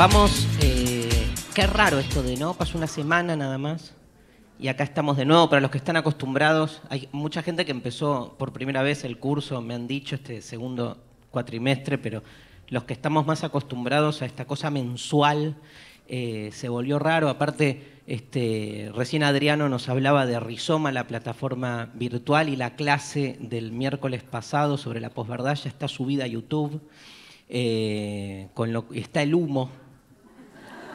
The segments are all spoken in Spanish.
Vamos, eh, qué raro esto de, ¿no? Pasó una semana nada más y acá estamos de nuevo. Para los que están acostumbrados, hay mucha gente que empezó por primera vez el curso, me han dicho, este segundo cuatrimestre, pero los que estamos más acostumbrados a esta cosa mensual, eh, se volvió raro. Aparte, este, recién Adriano nos hablaba de Rizoma, la plataforma virtual, y la clase del miércoles pasado sobre la posverdad ya está subida a YouTube. Eh, está el humo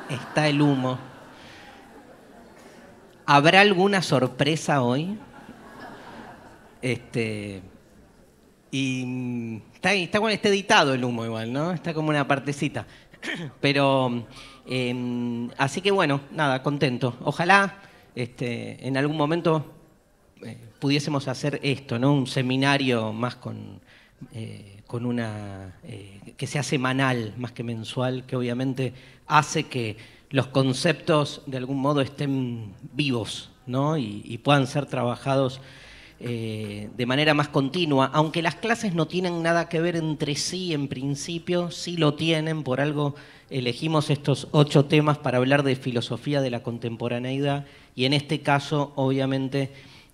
está el humo. ¿Habrá alguna sorpresa hoy? Este, y mm, está, este editado el humo igual, ¿no? Está como una partecita. Pero, em, así que bueno, nada, contento. Ojalá este, en algún momento eh, pudiésemos hacer esto, ¿no? Un seminario más con, eh, con una, eh, que sea semanal más que mensual, que obviamente hace que los conceptos de algún modo estén vivos y, puedan ser trabajados eh, de manera más continua. Aunque las clases no tienen nada que ver entre sí en principio, sí lo tienen, por algo elegimos estos ocho temas para hablar de filosofía de la contemporaneidad y en este caso obviamente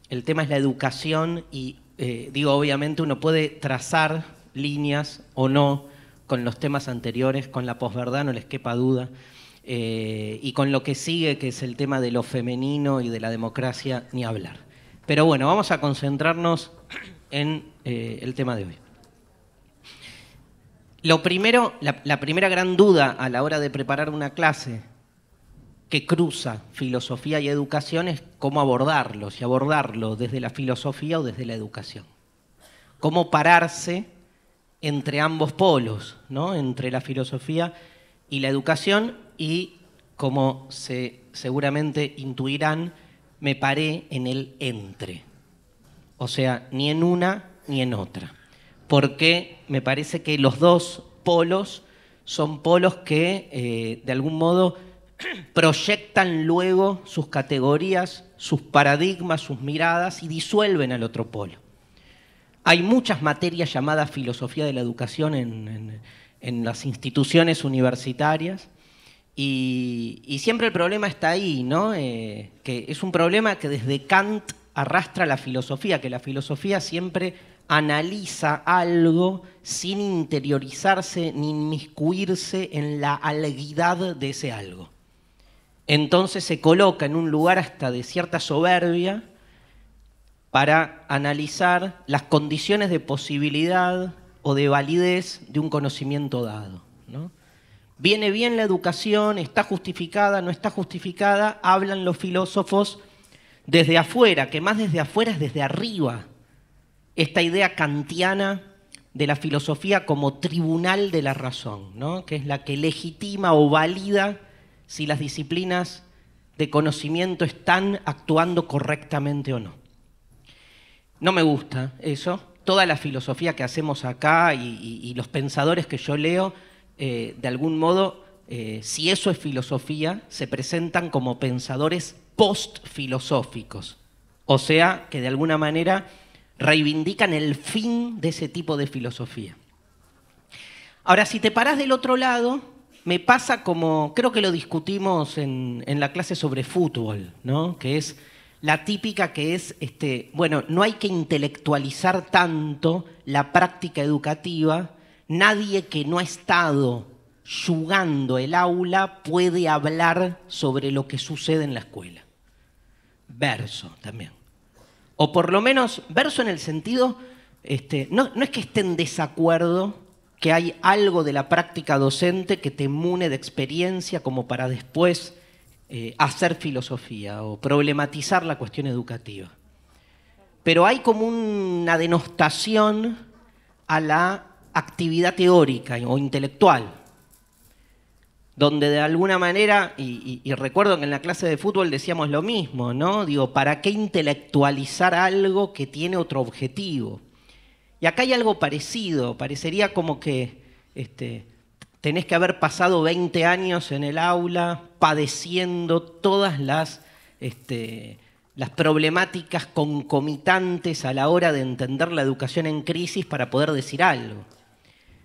el tema es la educación y eh, digo obviamente uno puede trazar líneas o no con los temas anteriores, con la posverdad, no les quepa duda, eh, y con lo que sigue, que es el tema de lo femenino y de la democracia, ni hablar. Pero bueno, vamos a concentrarnos en eh, el tema de hoy. Lo primero, la, primera gran duda a la hora de preparar una clase que cruza filosofía y educación es cómo abordarlos, si abordarlo desde la filosofía o desde la educación. Cómo pararse entre ambos polos, ¿no? entre la filosofía y la educación, y como se seguramente intuirán, me paré en el entre. O sea, ni en una ni en otra. Porque me parece que los dos polos son polos que eh, de algún modo proyectan luego sus categorías, sus paradigmas, sus miradas y disuelven al otro polo. Hay muchas materias llamadas filosofía de la educación en, las instituciones universitarias y, siempre el problema está ahí, ¿no? Eh, que es un problema que desde Kant arrastra la filosofía, que la filosofía siempre analiza algo sin interiorizarse ni inmiscuirse en la alguidad de ese algo. Entonces se coloca en un lugar hasta de cierta soberbia para analizar las condiciones de posibilidad o de validez de un conocimiento dado. ¿Viene bien la educación? ¿Está justificada? ¿No está justificada? Hablan los filósofos desde afuera, que más desde afuera es desde arriba. Esta idea kantiana de la filosofía como tribunal de la razón, que es la que legitima o valida si las disciplinas de conocimiento están actuando correctamente o no. No me gusta eso. Toda la filosofía que hacemos acá y, los pensadores que yo leo, eh, de algún modo, eh, si eso es filosofía, se presentan como pensadores post-filosóficos. O sea, que de alguna manera reivindican el fin de ese tipo de filosofía. Ahora, si te parás del otro lado, me pasa como, creo que lo discutimos en, en la clase sobre fútbol, ¿no? que es la típica que es, este, bueno, no hay que intelectualizar tanto la práctica educativa, nadie que no ha estado jugando el aula puede hablar sobre lo que sucede en la escuela. Verso también. O por lo menos, verso en el sentido, este, no, no es que esté en desacuerdo que hay algo de la práctica docente que te mune de experiencia como para después eh, hacer filosofía o problematizar la cuestión educativa. Pero hay como una denostación a la actividad teórica o intelectual, donde de alguna manera, y, recuerdo que en la clase de fútbol decíamos lo mismo, ¿no? Digo, ¿para qué intelectualizar algo que tiene otro objetivo? Y acá hay algo parecido, parecería como que este, tenés que haber pasado 20 años en el aula padeciendo todas las, este, las problemáticas concomitantes a la hora de entender la educación en crisis para poder decir algo.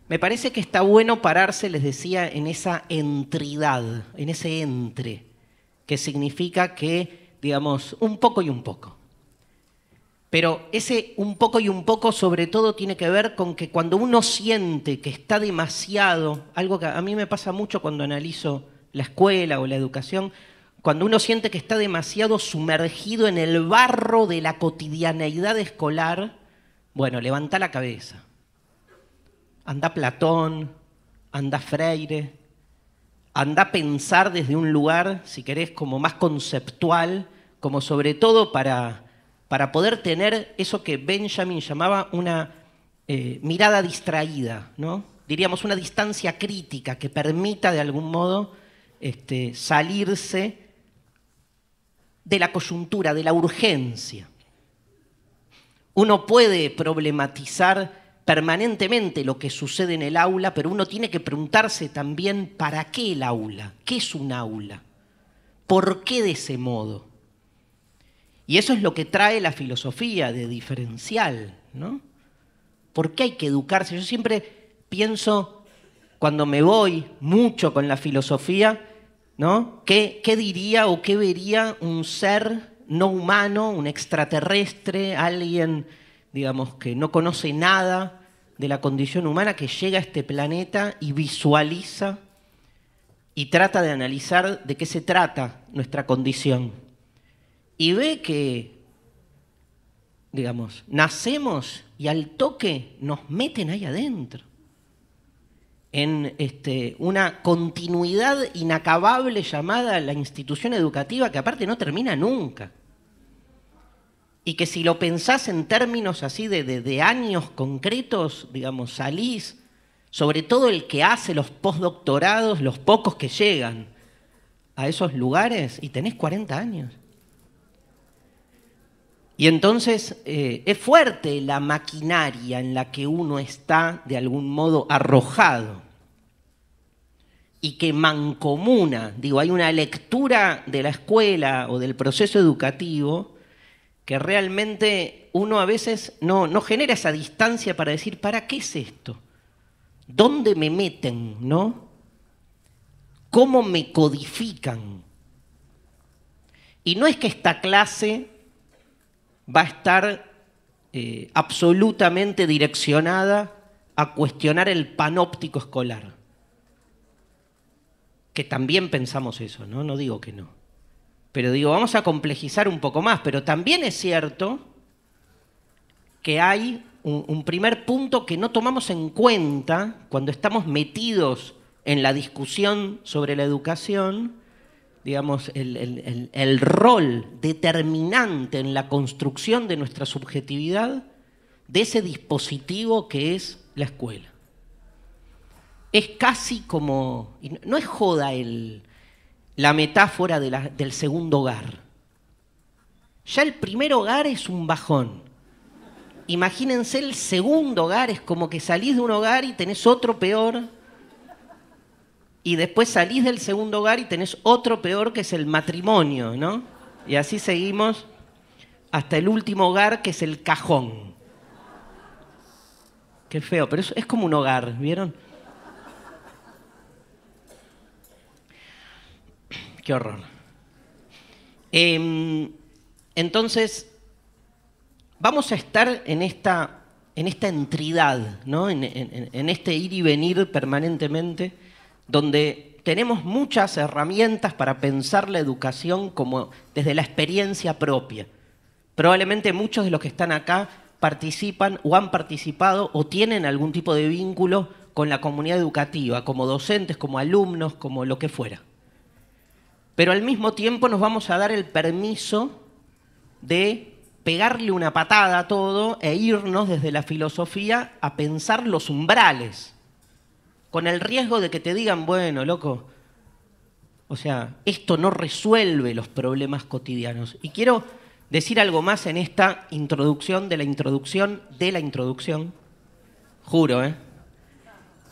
Me parece que está bueno pararse, les decía, en esa entridad, en ese entre, que significa que, digamos, un poco y un poco. Pero ese un poco y un poco sobre todo tiene que ver con que cuando uno siente que está demasiado, algo que a mí me pasa mucho cuando analizo la escuela o la educación, cuando uno siente que está demasiado sumergido en el barro de la cotidianeidad escolar, bueno, levanta la cabeza. Anda Platón, anda Freire, anda a pensar desde un lugar, si querés, como más conceptual, como sobre todo para para poder tener eso que Benjamin llamaba una eh, mirada distraída, diríamos una distancia crítica que permita de algún modo este, salirse de la coyuntura, de la urgencia. Uno puede problematizar permanentemente lo que sucede en el aula, pero uno tiene que preguntarse también para qué el aula, qué es un aula, por qué de ese modo. Y eso es lo que trae la filosofía de diferencial, ¿no? ¿Por qué hay que educarse? Yo siempre pienso, cuando me voy mucho con la filosofía, ¿no? ¿Qué, qué diría o qué vería un ser no humano, un extraterrestre, alguien, digamos, que no conoce nada de la condición humana, que llega a este planeta y visualiza y trata de analizar de qué se trata nuestra condición? y ve que, digamos, nacemos y al toque nos meten ahí adentro, en este, una continuidad inacabable llamada la institución educativa que aparte no termina nunca. Y que si lo pensás en términos así de, de años concretos, digamos, salís, sobre todo el que hace los postdoctorados, los pocos que llegan a esos lugares, y tenés 40 años. Y entonces eh, es fuerte la maquinaria en la que uno está de algún modo arrojado y que mancomuna, digo, hay una lectura de la escuela o del proceso educativo que realmente uno a veces no, no genera esa distancia para decir, ¿para qué es esto? ¿Dónde me meten? ¿No? ¿Cómo me codifican? Y no es que esta clase va a estar eh, absolutamente direccionada a cuestionar el panóptico escolar. Que también pensamos eso, ¿no? No digo que no. Pero digo, vamos a complejizar un poco más, pero también es cierto que hay un primer punto que no tomamos en cuenta cuando estamos metidos en la discusión sobre la educación, digamos, el, rol determinante en la construcción de nuestra subjetividad de ese dispositivo que es la escuela. Es casi como, no es joda la metáfora del segundo hogar. Ya el primer hogar es un bajón. Imagínense el segundo hogar, es como que salís de un hogar y tenés otro peor y después salís del segundo hogar y tenés otro peor que es el matrimonio, ¿no? Y así seguimos hasta el último hogar que es el cajón. Qué feo, pero es, es como un hogar, ¿vieron? Qué horror. Em, entonces, vamos a estar en esta, en esta ¿no? en este ir y venir permanentemente donde tenemos muchas herramientas para pensar la educación como desde la experiencia propia. Probablemente muchos de los que están acá participan o han participado o tienen algún tipo de vínculo con la comunidad educativa, como docentes, como alumnos, como lo que fuera. Pero al mismo tiempo nos vamos a dar el permiso de pegarle una patada a todo e irnos desde la filosofía a pensar los umbrales con el riesgo de que te digan, bueno, loco, o sea, esto no resuelve los problemas cotidianos. Y quiero decir algo más en esta introducción de la introducción de la introducción, juro, ¿eh?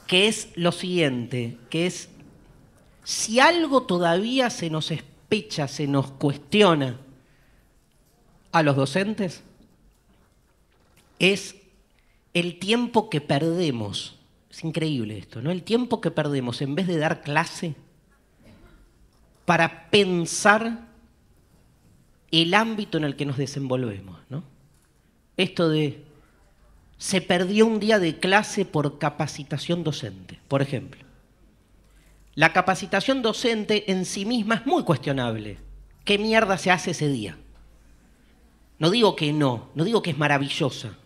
que es lo siguiente, que es, si algo todavía se nos especha, se nos cuestiona a los docentes, es el tiempo que perdemos es increíble esto, ¿no? El tiempo que perdemos en vez de dar clase para pensar el ámbito en el que nos desenvolvemos, ¿no? Esto de se perdió un día de clase por capacitación docente, por ejemplo. La capacitación docente en sí misma es muy cuestionable. ¿Qué mierda se hace ese día? No digo que no, no digo que es maravillosa,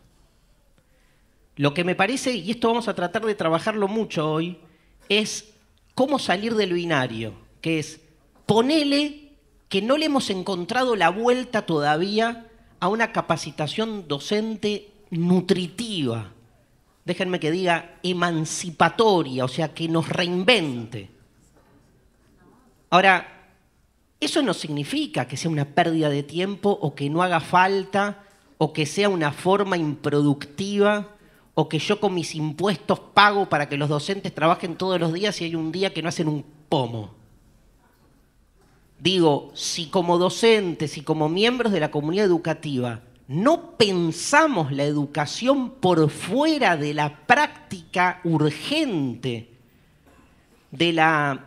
lo que me parece, y esto vamos a tratar de trabajarlo mucho hoy, es cómo salir del binario, que es ponele que no le hemos encontrado la vuelta todavía a una capacitación docente nutritiva, déjenme que diga emancipatoria, o sea, que nos reinvente. Ahora, eso no significa que sea una pérdida de tiempo o que no haga falta o que sea una forma improductiva o que yo con mis impuestos pago para que los docentes trabajen todos los días y hay un día que no hacen un pomo. Digo, si como docentes y como miembros de la comunidad educativa no pensamos la educación por fuera de la práctica urgente, de la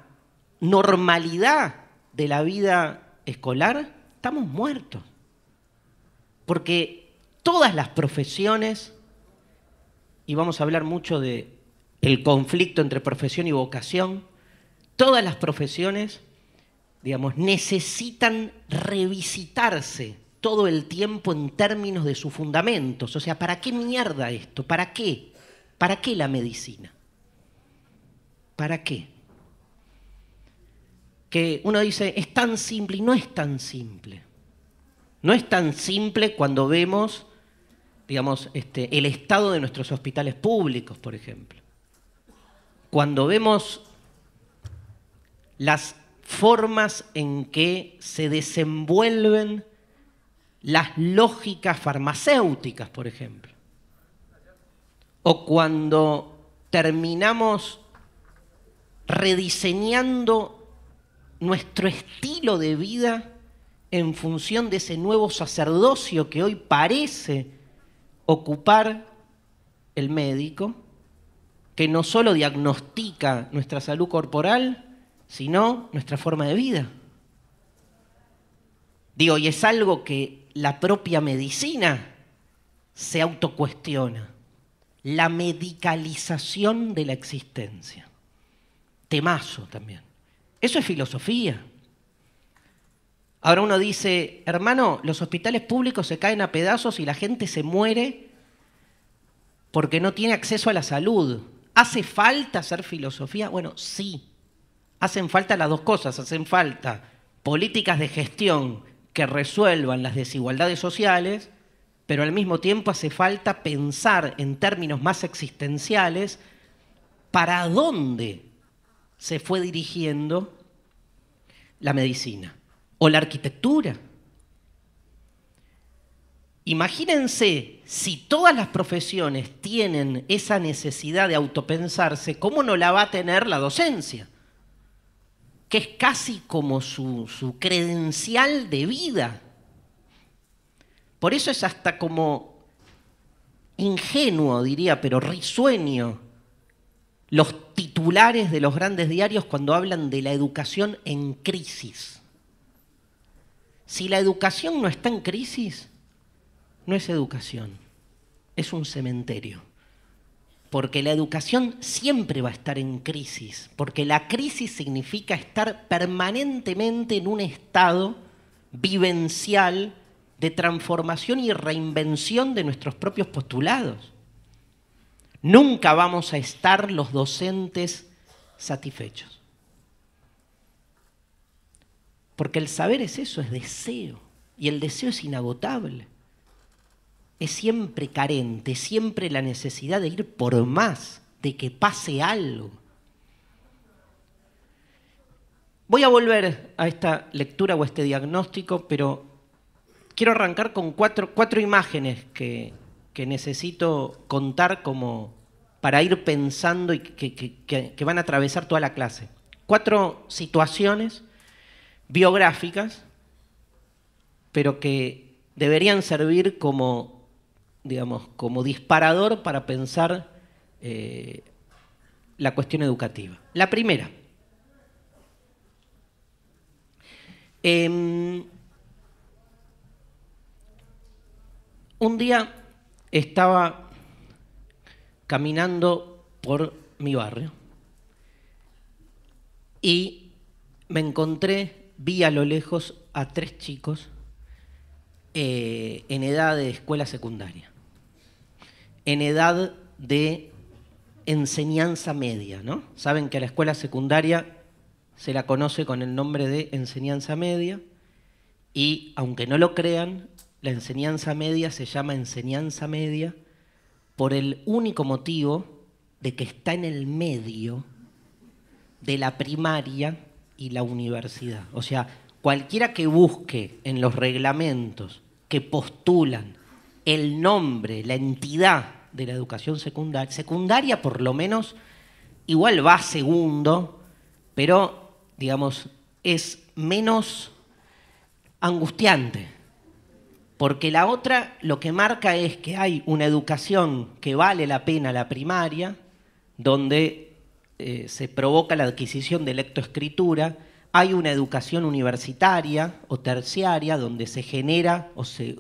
normalidad de la vida escolar, estamos muertos. Porque todas las profesiones y vamos a hablar mucho de el conflicto entre profesión y vocación. Todas las profesiones, digamos, necesitan revisitarse todo el tiempo en términos de sus fundamentos. O sea, ¿para qué mierda esto? ¿Para qué? ¿Para qué la medicina? ¿Para qué? Que uno dice, es tan simple y no es tan simple. No es tan simple cuando vemos digamos, este, el estado de nuestros hospitales públicos, por ejemplo. Cuando vemos las formas en que se desenvuelven las lógicas farmacéuticas, por ejemplo. O cuando terminamos rediseñando nuestro estilo de vida en función de ese nuevo sacerdocio que hoy parece ocupar el médico que no solo diagnostica nuestra salud corporal, sino nuestra forma de vida. Digo, y es algo que la propia medicina se autocuestiona. La medicalización de la existencia. Temazo también. Eso es filosofía. Ahora uno dice, hermano, los hospitales públicos se caen a pedazos y la gente se muere porque no tiene acceso a la salud. ¿Hace falta hacer filosofía? Bueno, sí. Hacen falta las dos cosas. Hacen falta políticas de gestión que resuelvan las desigualdades sociales, pero al mismo tiempo hace falta pensar en términos más existenciales para dónde se fue dirigiendo la medicina o la arquitectura. Imagínense, si todas las profesiones tienen esa necesidad de autopensarse, ¿cómo no la va a tener la docencia? Que es casi como su, credencial de vida. Por eso es hasta como ingenuo, diría, pero risueño, los titulares de los grandes diarios cuando hablan de la educación en crisis. Si la educación no está en crisis, no es educación, es un cementerio. Porque la educación siempre va a estar en crisis, porque la crisis significa estar permanentemente en un estado vivencial de transformación y reinvención de nuestros propios postulados. Nunca vamos a estar los docentes satisfechos. Porque el saber es eso, es deseo. Y el deseo es inagotable. Es siempre carente, siempre la necesidad de ir por más, de que pase algo. Voy a volver a esta lectura o a este diagnóstico, pero quiero arrancar con cuatro, cuatro imágenes que, necesito contar como para ir pensando y que, que van a atravesar toda la clase. Cuatro situaciones biográficas, pero que deberían servir como, digamos, como disparador para pensar eh, la cuestión educativa. La primera. Em, un día estaba caminando por mi barrio y me encontré vi a lo lejos a tres chicos eh, en edad de escuela secundaria, en edad de enseñanza media, ¿no? Saben que a la escuela secundaria se la conoce con el nombre de enseñanza media y, aunque no lo crean, la enseñanza media se llama enseñanza media por el único motivo de que está en el medio de la primaria y la universidad. O sea, cualquiera que busque en los reglamentos que postulan el nombre, la entidad de la educación secundaria, secundaria por lo menos, igual va segundo, pero digamos, es menos angustiante, porque la otra lo que marca es que hay una educación que vale la pena la primaria, donde eh, se provoca la adquisición de lectoescritura, hay una educación universitaria o terciaria donde se genera o se,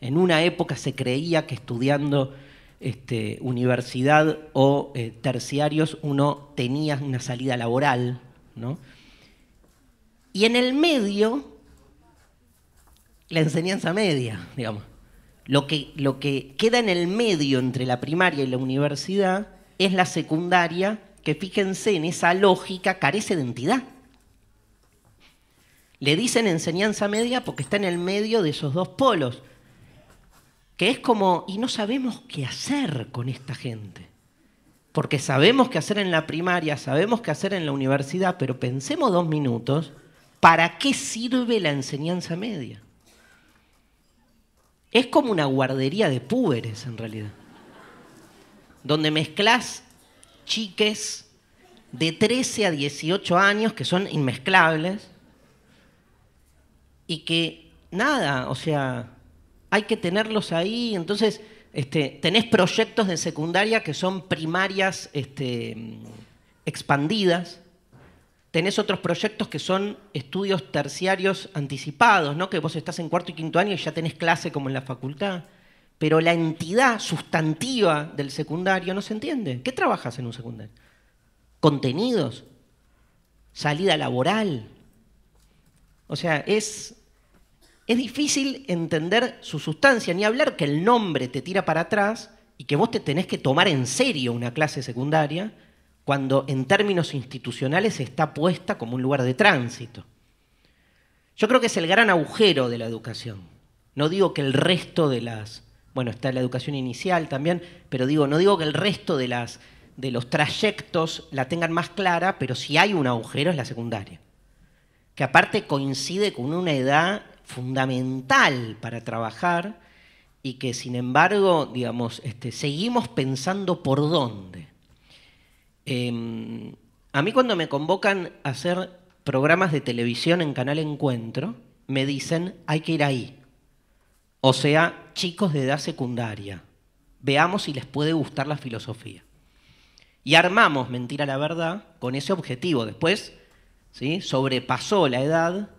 en una época se creía que estudiando este, universidad o eh, terciarios uno tenía una salida laboral, ¿no? Y en el medio, la enseñanza media, digamos. Lo que, lo que queda en el medio entre la primaria y la universidad es la secundaria que fíjense en esa lógica, carece de entidad. Le dicen enseñanza media porque está en el medio de esos dos polos, que es como, y no sabemos qué hacer con esta gente, porque sabemos qué hacer en la primaria, sabemos qué hacer en la universidad, pero pensemos dos minutos, ¿para qué sirve la enseñanza media? Es como una guardería de púberes en realidad, donde mezclas chiques de 13 a 18 años que son inmezclables y que nada, o sea, hay que tenerlos ahí, entonces este, tenés proyectos de secundaria que son primarias este, expandidas, tenés otros proyectos que son estudios terciarios anticipados, ¿no? que vos estás en cuarto y quinto año y ya tenés clase como en la facultad pero la entidad sustantiva del secundario no se entiende. ¿Qué trabajas en un secundario? Contenidos, salida laboral. O sea, es, es difícil entender su sustancia, ni hablar que el nombre te tira para atrás y que vos te tenés que tomar en serio una clase secundaria cuando en términos institucionales está puesta como un lugar de tránsito. Yo creo que es el gran agujero de la educación. No digo que el resto de las bueno, está la educación inicial también, pero digo, no digo que el resto de, las, de los trayectos la tengan más clara, pero si hay un agujero es la secundaria, que aparte coincide con una edad fundamental para trabajar y que sin embargo, digamos, este, seguimos pensando por dónde. Em, a mí cuando me convocan a hacer programas de televisión en Canal Encuentro, me dicen, hay que ir ahí. O sea, chicos de edad secundaria. Veamos si les puede gustar la filosofía. Y armamos Mentira la Verdad con ese objetivo. Después ¿sí? sobrepasó la edad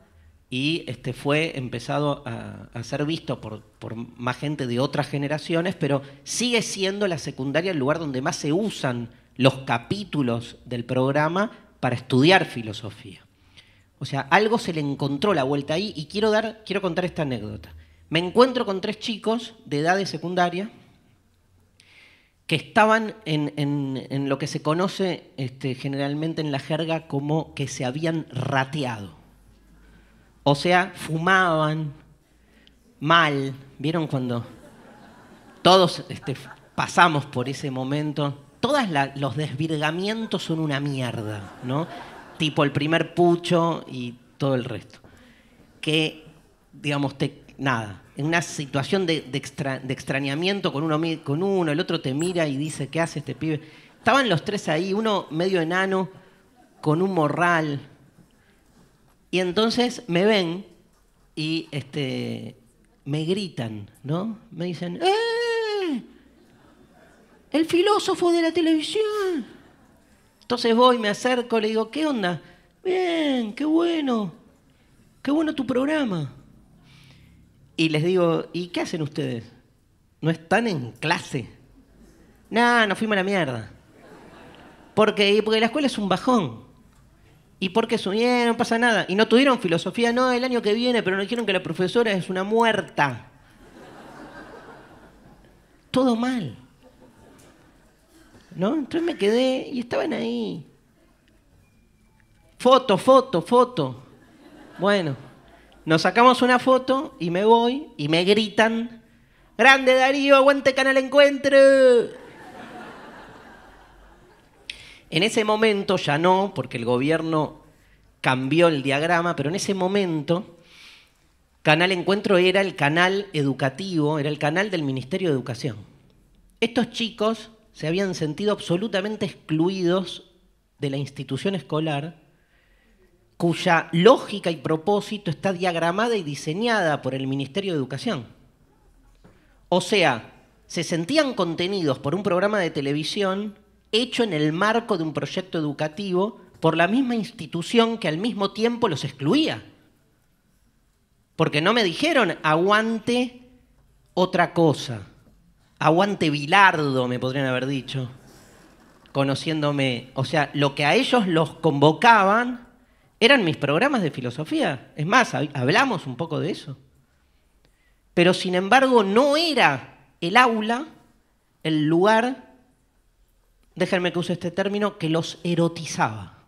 y este, fue empezado a, ser visto por, por, más gente de otras generaciones, pero sigue siendo la secundaria el lugar donde más se usan los capítulos del programa para estudiar filosofía. O sea, algo se le encontró la vuelta ahí y quiero, dar, quiero contar esta anécdota me encuentro con tres chicos de edad de secundaria que estaban en, lo que se conoce este, generalmente en la jerga como que se habían rateado. O sea, fumaban mal. ¿Vieron cuando todos este, pasamos por ese momento? Todos los desvirgamientos son una mierda, ¿no? tipo el primer pucho y todo el resto. Que, digamos, te nada, en una situación de, extrañamiento con uno, con uno, el otro te mira y dice, ¿qué hace este pibe? Estaban los tres ahí, uno medio enano, con un morral. Y entonces me ven y este, me gritan, ¿no? Me dicen, ¡eh! El filósofo de la televisión. Entonces voy, me acerco, le digo, ¿qué onda? Bien, qué bueno. Qué bueno tu programa. Y les digo, ¿y qué hacen ustedes? ¿No están en clase? No, nos fuimos a la mierda. Porque, porque la escuela es un bajón. ¿Y porque qué subieron? Eh, no pasa nada. Y no tuvieron filosofía, no, el año que viene, pero no dijeron que la profesora es una muerta. Todo mal. ¿No? Entonces me quedé y estaban ahí. Foto, foto, foto. Bueno. Nos sacamos una foto y me voy y me gritan, grande Darío, aguante Canal Encuentro. En ese momento, ya no, porque el gobierno cambió el diagrama, pero en ese momento Canal Encuentro era el canal educativo, era el canal del Ministerio de Educación. Estos chicos se habían sentido absolutamente excluidos de la institución escolar cuya lógica y propósito está diagramada y diseñada por el Ministerio de Educación. O sea, se sentían contenidos por un programa de televisión hecho en el marco de un proyecto educativo por la misma institución que al mismo tiempo los excluía. Porque no me dijeron aguante otra cosa, aguante Bilardo, me podrían haber dicho, conociéndome. O sea, lo que a ellos los convocaban eran mis programas de filosofía. Es más, hablamos un poco de eso. Pero sin embargo, no era el aula el lugar, déjenme que use este término, que los erotizaba,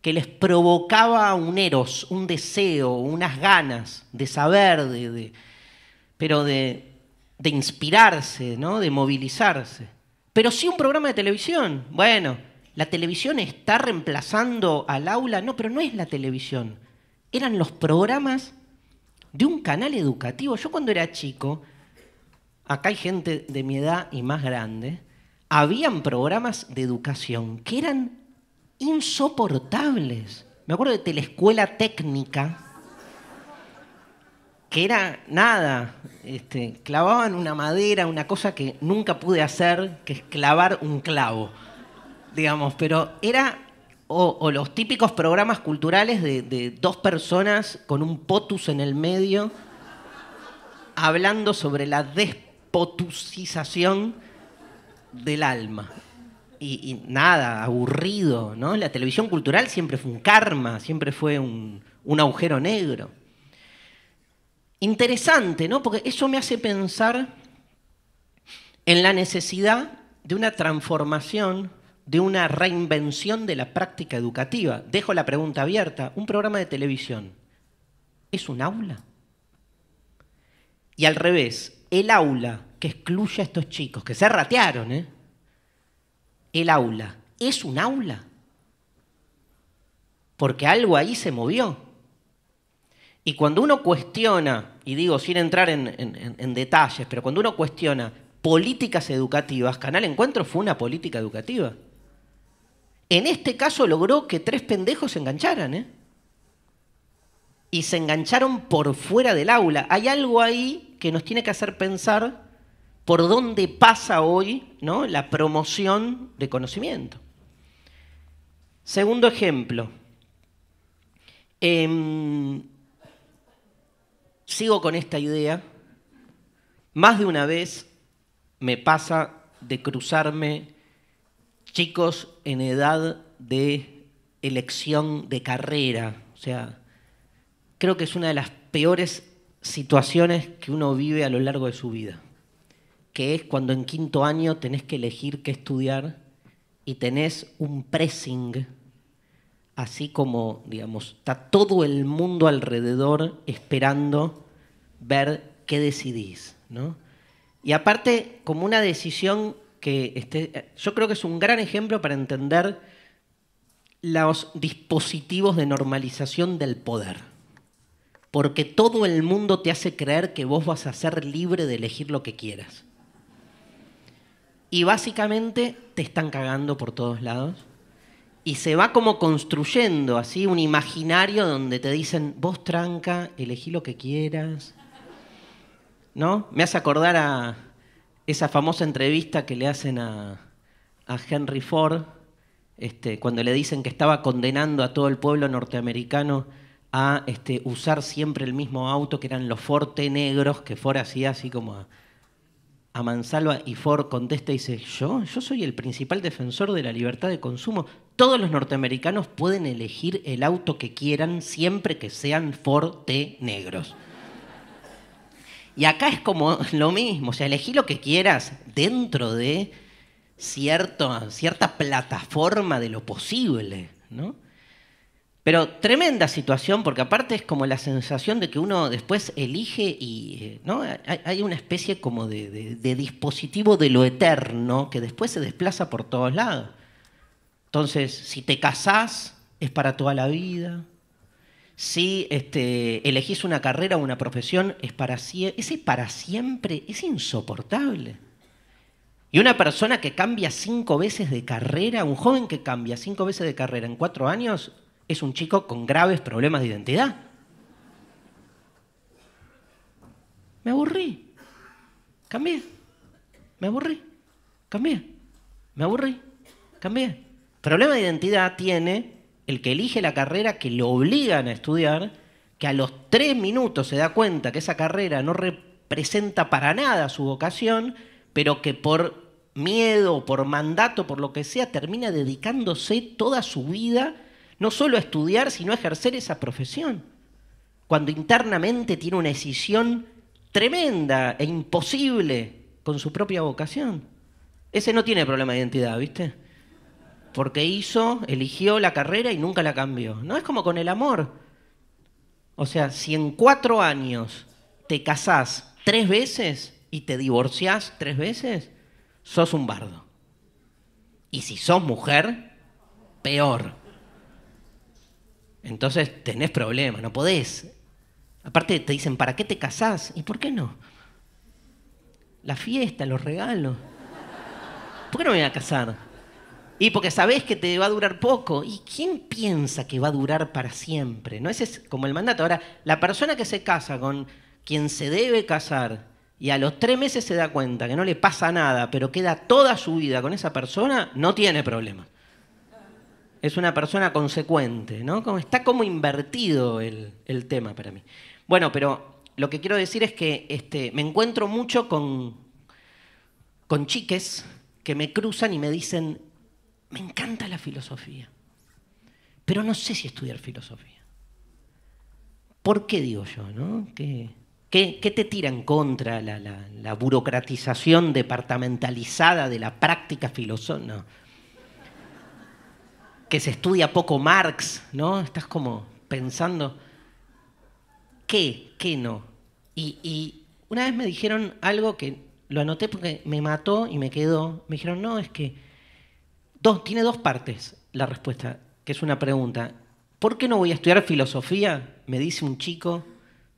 que les provocaba un eros, un deseo, unas ganas de saber, de, pero de, de inspirarse, ¿no? de movilizarse. Pero sí un programa de televisión. Bueno, ¿La televisión está reemplazando al aula? No, pero no es la televisión. Eran los programas de un canal educativo. Yo cuando era chico, acá hay gente de mi edad y más grande, habían programas de educación que eran insoportables. Me acuerdo de Telescuela Técnica, que era nada, este, clavaban una madera, una cosa que nunca pude hacer, que es clavar un clavo digamos, pero era o, los típicos programas culturales de, dos personas con un potus en el medio hablando sobre la despotusización del alma. Y, nada, aburrido, ¿no? La televisión cultural siempre fue un karma, siempre fue un, un agujero negro. Interesante, ¿no? Porque eso me hace pensar en la necesidad de una transformación de una reinvención de la práctica educativa. Dejo la pregunta abierta. Un programa de televisión, ¿es un aula? Y al revés, el aula que excluye a estos chicos, que se ratearon, ¿eh? El aula, ¿es un aula? Porque algo ahí se movió. Y cuando uno cuestiona, y digo sin entrar en, en detalles, pero cuando uno cuestiona políticas educativas, Canal Encuentro fue una política educativa. En este caso logró que tres pendejos se engancharan, ¿eh? Y se engancharon por fuera del aula. Hay algo ahí que nos tiene que hacer pensar por dónde pasa hoy ¿no? la promoción de conocimiento. Segundo ejemplo. Em, sigo con esta idea. Más de una vez me pasa de cruzarme chicos en edad de elección de carrera. O sea, creo que es una de las peores situaciones que uno vive a lo largo de su vida, que es cuando en quinto año tenés que elegir qué estudiar y tenés un pressing, así como, digamos, está todo el mundo alrededor esperando ver qué decidís, ¿no? Y aparte, como una decisión que eh, yo creo que es un gran ejemplo para entender los dispositivos de normalización del poder. Porque todo el mundo te hace creer que vos vas a ser libre de elegir lo que quieras. Y básicamente te están cagando por todos lados. Y se va como construyendo así un imaginario donde te dicen, vos tranca, elegí lo que quieras. ¿No? Me hace acordar a, esa famosa entrevista que le hacen a, Henry Ford, este, cuando le dicen que estaba condenando a todo el pueblo norteamericano a este, usar siempre el mismo auto, que eran los Forte negros, que Ford hacía así como a, Mansalva, y Ford contesta y dice, yo, yo soy el principal defensor de la libertad de consumo. Todos los norteamericanos pueden elegir el auto que quieran siempre que sean Forte negros. Y acá es como lo mismo, o sea, elegí lo que quieras dentro de cierto, cierta plataforma de lo posible, ¿no? Pero tremenda situación, porque aparte es como la sensación de que uno después elige y ¿no? hay una especie como de, de dispositivo de lo eterno que después se desplaza por todos lados. Entonces, si te casás, es para toda la vida si este, elegís una carrera o una profesión, es para ese para siempre es insoportable. Y una persona que cambia cinco veces de carrera, un joven que cambia cinco veces de carrera en cuatro años, es un chico con graves problemas de identidad. Me aburrí. Cambié. Me aburrí. Cambié. Me aburrí. Cambié. Problema de identidad tiene el que elige la carrera que lo obligan a estudiar, que a los tres minutos se da cuenta que esa carrera no representa para nada su vocación, pero que por miedo, por mandato, por lo que sea, termina dedicándose toda su vida no solo a estudiar, sino a ejercer esa profesión. Cuando internamente tiene una decisión tremenda e imposible con su propia vocación. Ese no tiene problema de identidad, ¿viste? porque hizo, eligió la carrera y nunca la cambió. No es como con el amor. O sea, si en cuatro años te casás tres veces y te divorciás tres veces, sos un bardo. Y si sos mujer, peor. Entonces tenés problemas, no podés. Aparte te dicen, ¿para qué te casás? ¿Y por qué no? La fiesta, los regalos. ¿Por qué no me voy a casar? Y porque sabés que te va a durar poco. ¿Y quién piensa que va a durar para siempre? No ese es como el mandato. Ahora, la persona que se casa con quien se debe casar y a los tres meses se da cuenta que no le pasa nada, pero queda toda su vida con esa persona, no tiene problema. Es una persona consecuente, ¿no? está como invertido el, tema para mí. Bueno, pero lo que quiero decir es que este, me encuentro mucho con, con chiques que me cruzan y me dicen, me encanta la filosofía, pero no sé si estudiar filosofía. ¿Por qué digo yo? ¿no? ¿Qué, te tira en contra la, burocratización departamentalizada de la práctica filosófica? Que se estudia poco Marx, ¿no? Estás como pensando, ¿qué? ¿Qué no? Y, y una vez me dijeron algo que lo anoté porque me mató y me quedó. Me dijeron, no, es que tiene dos partes la respuesta, que es una pregunta. ¿Por qué no voy a estudiar filosofía? Me dice un chico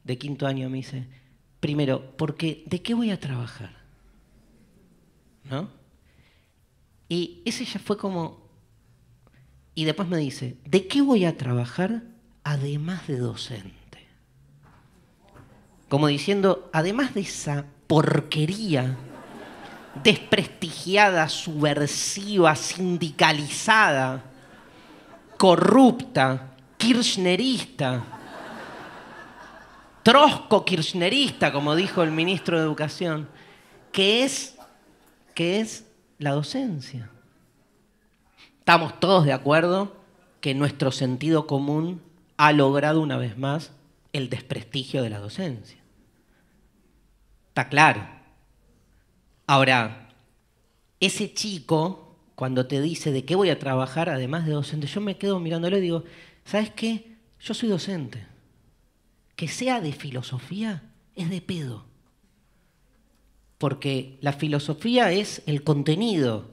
de quinto año, me dice. Primero, porque ¿de qué voy a trabajar? ¿No? Y ese ya fue como... Y después me dice, ¿de qué voy a trabajar además de docente? Como diciendo, además de esa porquería desprestigiada, subversiva, sindicalizada, corrupta, kirchnerista, trosco kirchnerista, como dijo el ministro de Educación, que es, que es la docencia. Estamos todos de acuerdo que nuestro sentido común ha logrado una vez más el desprestigio de la docencia. Está claro Ahora, ese chico, cuando te dice de qué voy a trabajar, además de docente, yo me quedo mirándolo y digo, ¿sabes qué? Yo soy docente. Que sea de filosofía es de pedo. Porque la filosofía es el contenido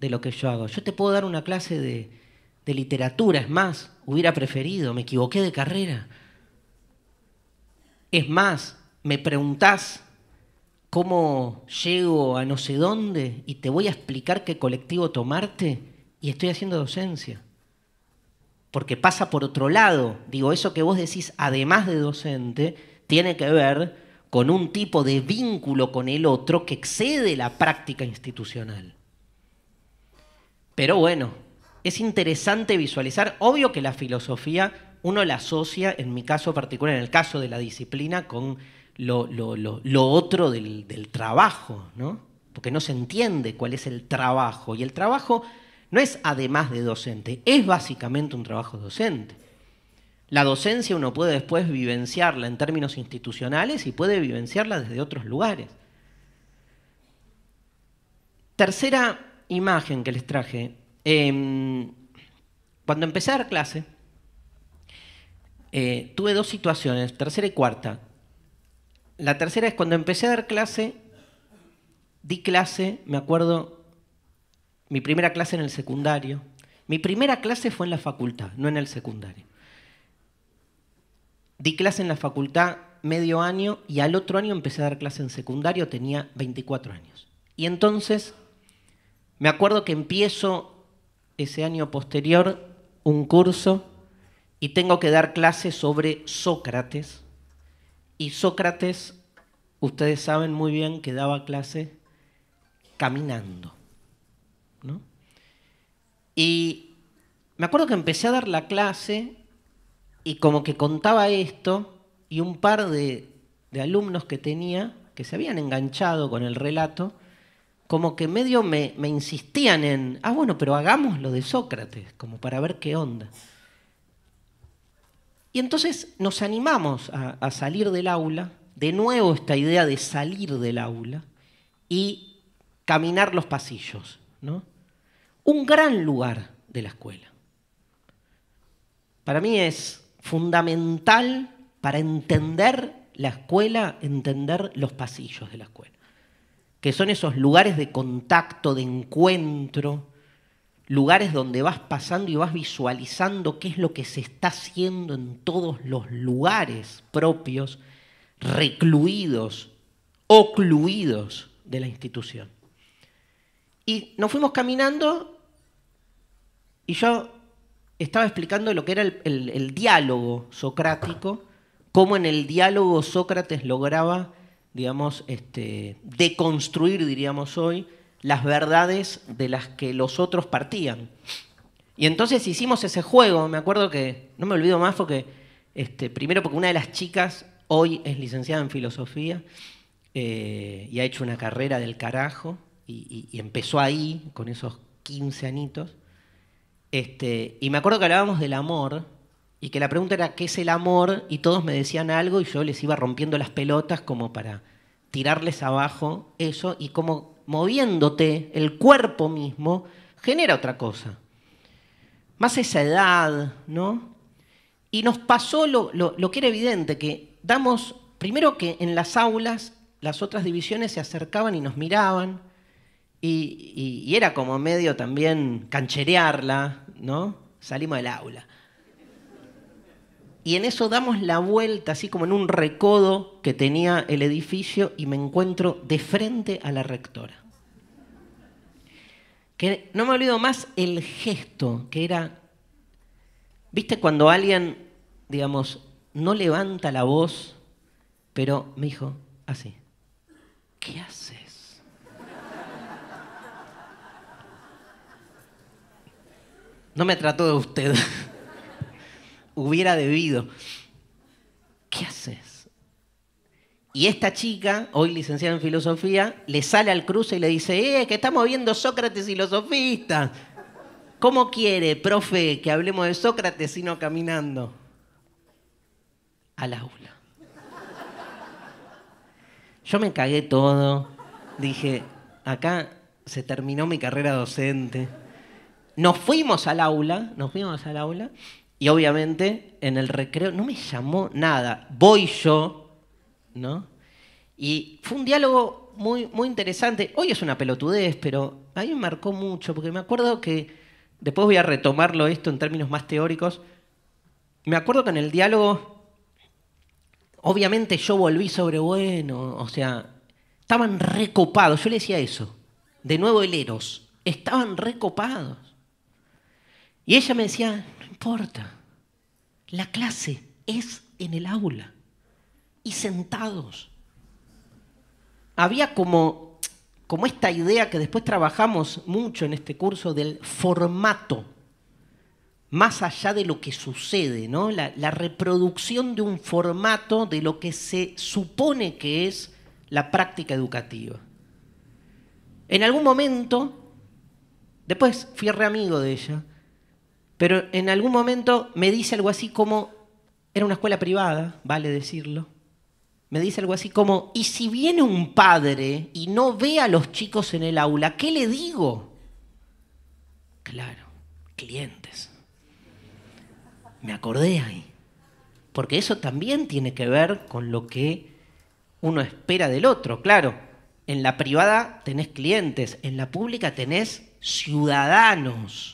de lo que yo hago. Yo te puedo dar una clase de, de literatura, es más, hubiera preferido, me equivoqué de carrera. Es más, me preguntás cómo llego a no sé dónde y te voy a explicar qué colectivo tomarte y estoy haciendo docencia. Porque pasa por otro lado. Digo, eso que vos decís, además de docente, tiene que ver con un tipo de vínculo con el otro que excede la práctica institucional. Pero bueno, es interesante visualizar, obvio que la filosofía uno la asocia, en mi caso particular, en el caso de la disciplina, con lo, otro del, trabajo, Porque no se entiende cuál es el trabajo. Y el trabajo no es además de docente, es básicamente un trabajo docente. La docencia uno puede después vivenciarla en términos institucionales y puede vivenciarla desde otros lugares. Tercera imagen que les traje. Em, cuando empecé a dar clase, eh, tuve dos situaciones, tercera y cuarta. La tercera es cuando empecé a dar clase, di clase, me acuerdo, mi primera clase en el secundario. Mi primera clase fue en la facultad, no en el secundario. Di clase en la facultad medio año y al otro año empecé a dar clase en secundario, tenía 24 años. Y entonces me acuerdo que empiezo ese año posterior un curso y tengo que dar clase sobre Sócrates y Sócrates, ustedes saben muy bien que daba clase caminando. ¿no? Y me acuerdo que empecé a dar la clase y como que contaba esto y un par de, alumnos que tenía, que se habían enganchado con el relato, como que medio me, me insistían en, ah, bueno, pero hagamos lo de Sócrates, como para ver qué onda. Y entonces nos animamos a, salir del aula, de nuevo esta idea de salir del aula y caminar los pasillos. ¿no? Un gran lugar de la escuela. Para mí es fundamental para entender la escuela, entender los pasillos de la escuela, que son esos lugares de contacto, de encuentro, lugares donde vas pasando y vas visualizando qué es lo que se está haciendo en todos los lugares propios, recluidos, ocluidos de la institución. Y nos fuimos caminando y yo estaba explicando lo que era el, diálogo socrático, cómo en el diálogo Sócrates lograba, digamos, este, deconstruir, diríamos hoy, las verdades de las que los otros partían. Y entonces hicimos ese juego, me acuerdo que, no me olvido más porque, este, primero porque una de las chicas hoy es licenciada en filosofía eh, y ha hecho una carrera del carajo y, empezó ahí con esos 15 anitos. Este, y me acuerdo que hablábamos del amor y que la pregunta era ¿qué es el amor? Y todos me decían algo y yo les iba rompiendo las pelotas como para tirarles abajo eso y cómo moviéndote, el cuerpo mismo, genera otra cosa. Más esa edad, ¿no? Y nos pasó lo, lo, que era evidente, que damos, primero que en las aulas las otras divisiones se acercaban y nos miraban, y, y, era como medio también cancherearla, ¿no? Salimos del aula. Y en eso damos la vuelta, así como en un recodo que tenía el edificio, y me encuentro de frente a la rectora. Que no me olvido más el gesto, que era, viste cuando alguien, digamos, no levanta la voz, pero me dijo, así, ¿qué haces? No me trató de usted hubiera debido. ¿Qué haces? Y esta chica, hoy licenciada en filosofía, le sale al cruce y le dice, eh, que estamos viendo Sócrates filosofista. ¿Cómo quiere, profe, que hablemos de Sócrates sino caminando? Al aula. Yo me cagué todo. Dije, acá se terminó mi carrera docente. Nos fuimos al aula, nos fuimos al aula y obviamente en el recreo no me llamó nada. Voy yo, ¿no? Y fue un diálogo muy, muy interesante. Hoy es una pelotudez, pero a mí me marcó mucho, porque me acuerdo que, después voy a retomarlo esto en términos más teóricos, me acuerdo que en el diálogo, obviamente yo volví sobre bueno, o sea, estaban recopados, yo le decía eso, de nuevo el Eros, estaban recopados. Y ella me decía, importa. La clase es en el aula y sentados. Había como, como esta idea que después trabajamos mucho en este curso del formato, más allá de lo que sucede, ¿no? la, reproducción de un formato de lo que se supone que es la práctica educativa. En algún momento, después fui amigo de ella, pero en algún momento me dice algo así como, era una escuela privada, vale decirlo, me dice algo así como, ¿y si viene un padre y no ve a los chicos en el aula, qué le digo? Claro, clientes. Me acordé ahí, porque eso también tiene que ver con lo que uno espera del otro, claro. En la privada tenés clientes, en la pública tenés ciudadanos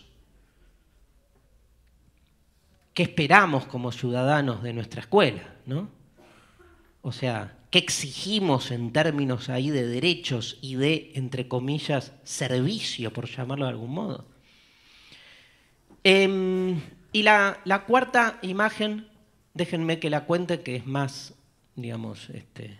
esperamos como ciudadanos de nuestra escuela, ¿no? O sea, ¿qué exigimos en términos ahí de derechos y de, entre comillas, servicio, por llamarlo de algún modo? Em, y la, cuarta imagen, déjenme que la cuente, que es más, digamos, este,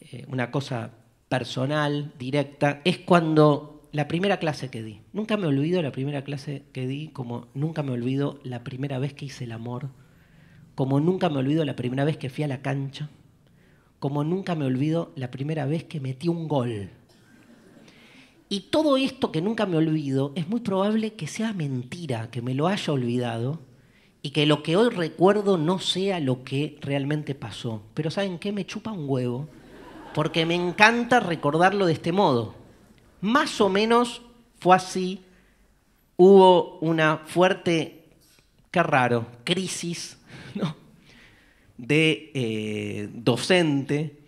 eh, una cosa personal, directa, es cuando la primera clase que di. Nunca me olvido la primera clase que di, como nunca me olvido la primera vez que hice el amor, como nunca me olvido la primera vez que fui a la cancha, como nunca me olvido la primera vez que metí un gol. Y todo esto que nunca me olvido es muy probable que sea mentira, que me lo haya olvidado y que lo que hoy recuerdo no sea lo que realmente pasó. Pero ¿saben qué? Me chupa un huevo porque me encanta recordarlo de este modo. Más o menos fue así. Hubo una fuerte, qué raro, crisis de eh, docente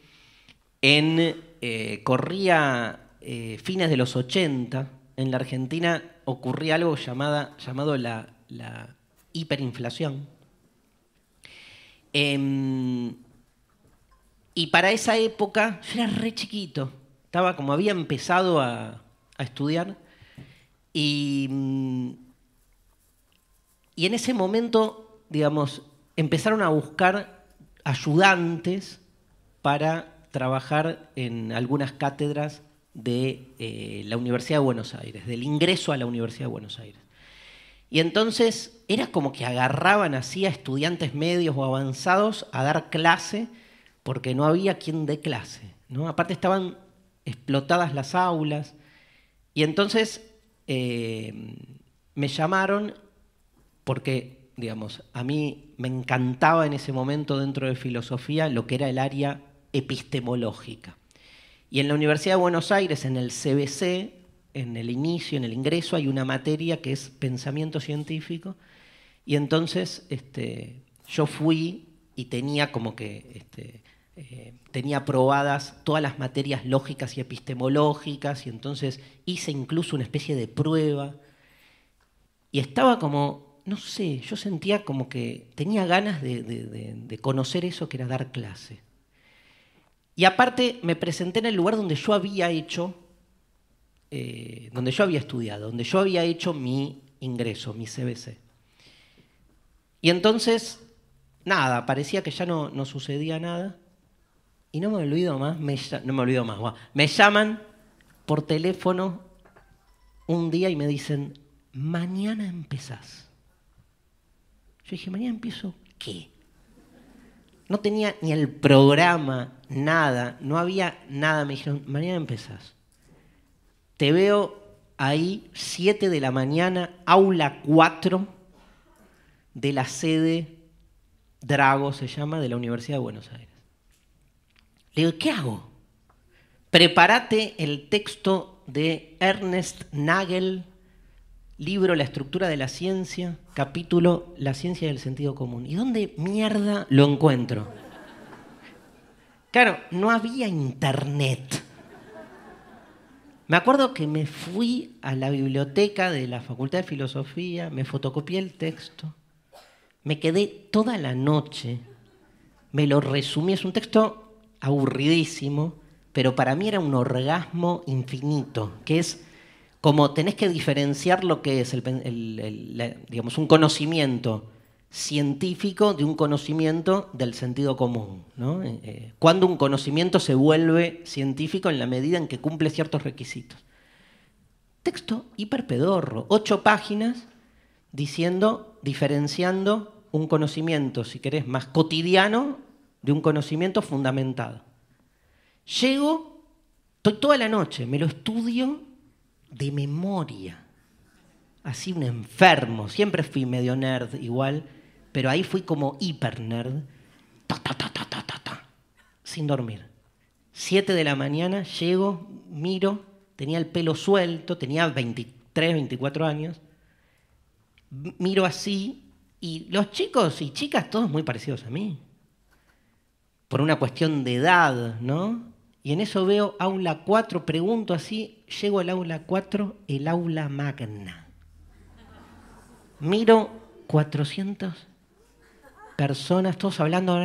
en, eh, corría eh, fines de los 80, en la Argentina ocurría algo llamado la, la hiperinflación. Em, y para esa época yo era re chiquito, estaba como había empezado a, estudiar y, mm, y en ese momento, digamos, empezaron a buscar ayudantes para trabajar en algunas cátedras de eh, la Universidad de Buenos Aires, del ingreso a la Universidad de Buenos Aires. Y entonces era como que agarraban así a estudiantes medios o avanzados a dar clase porque no había quien dé clase. ¿no? Aparte estaban explotadas las aulas. Y entonces eh, me llamaron porque, digamos, a mí me encantaba en ese momento dentro de filosofía lo que era el área epistemológica. Y en la Universidad de Buenos Aires, en el CBC, en el inicio, en el ingreso, hay una materia que es pensamiento científico. Y entonces este, yo fui y tenía como que este, eh, tenía aprobadas todas las materias lógicas y epistemológicas, y entonces hice incluso una especie de prueba. Y estaba como, no sé, yo sentía como que tenía ganas de, conocer eso que era dar clase. Y aparte me presenté en el lugar donde yo había hecho, eh, donde yo había estudiado, donde yo había hecho mi ingreso, mi CBC. Y entonces, nada, parecía que ya no sucedía nada. Y no me olvido más, me, no me olvido más, me llaman por teléfono un día y me dicen, mañana empezás. Yo dije, mañana empiezo, ¿qué? No tenía ni el programa, nada, no había nada. Me dijeron, mañana empezás. Te veo ahí, 7 de la mañana, aula 4 de la sede Drago, se llama, de la Universidad de Buenos Aires. Le digo, ¿qué hago? Prepárate el texto de Ernest Nagel, libro La estructura de la ciencia, capítulo La ciencia del sentido común. ¿Y dónde mierda lo encuentro? Claro, no había internet. Me acuerdo que me fui a la biblioteca de la Facultad de Filosofía, me fotocopié el texto, me quedé toda la noche, me lo resumí, es un texto aburridísimo, pero para mí era un orgasmo infinito, que es como tenés que diferenciar lo que es digamos, un conocimiento científico de un conocimiento del sentido común. Eh, eh, cuando un conocimiento se vuelve científico en la medida en que cumple ciertos requisitos. Texto hiperpedorro, ocho páginas diciendo, diferenciando un conocimiento, si querés, más cotidiano de un conocimiento fundamentado. Llego, estoy toda la noche, me lo estudio de memoria. Así un enfermo, siempre fui medio nerd igual, pero ahí fui como hiper nerd. sin dormir. Siete de la mañana, llego, miro, tenía el pelo suelto, tenía 23, 24 años. Miro así, y los chicos y chicas, todos muy parecidos a mí por una cuestión de edad, ¿no? Y en eso veo aula 4, pregunto así, llego al aula 4, el aula magna. Miro 400 personas, todos hablando,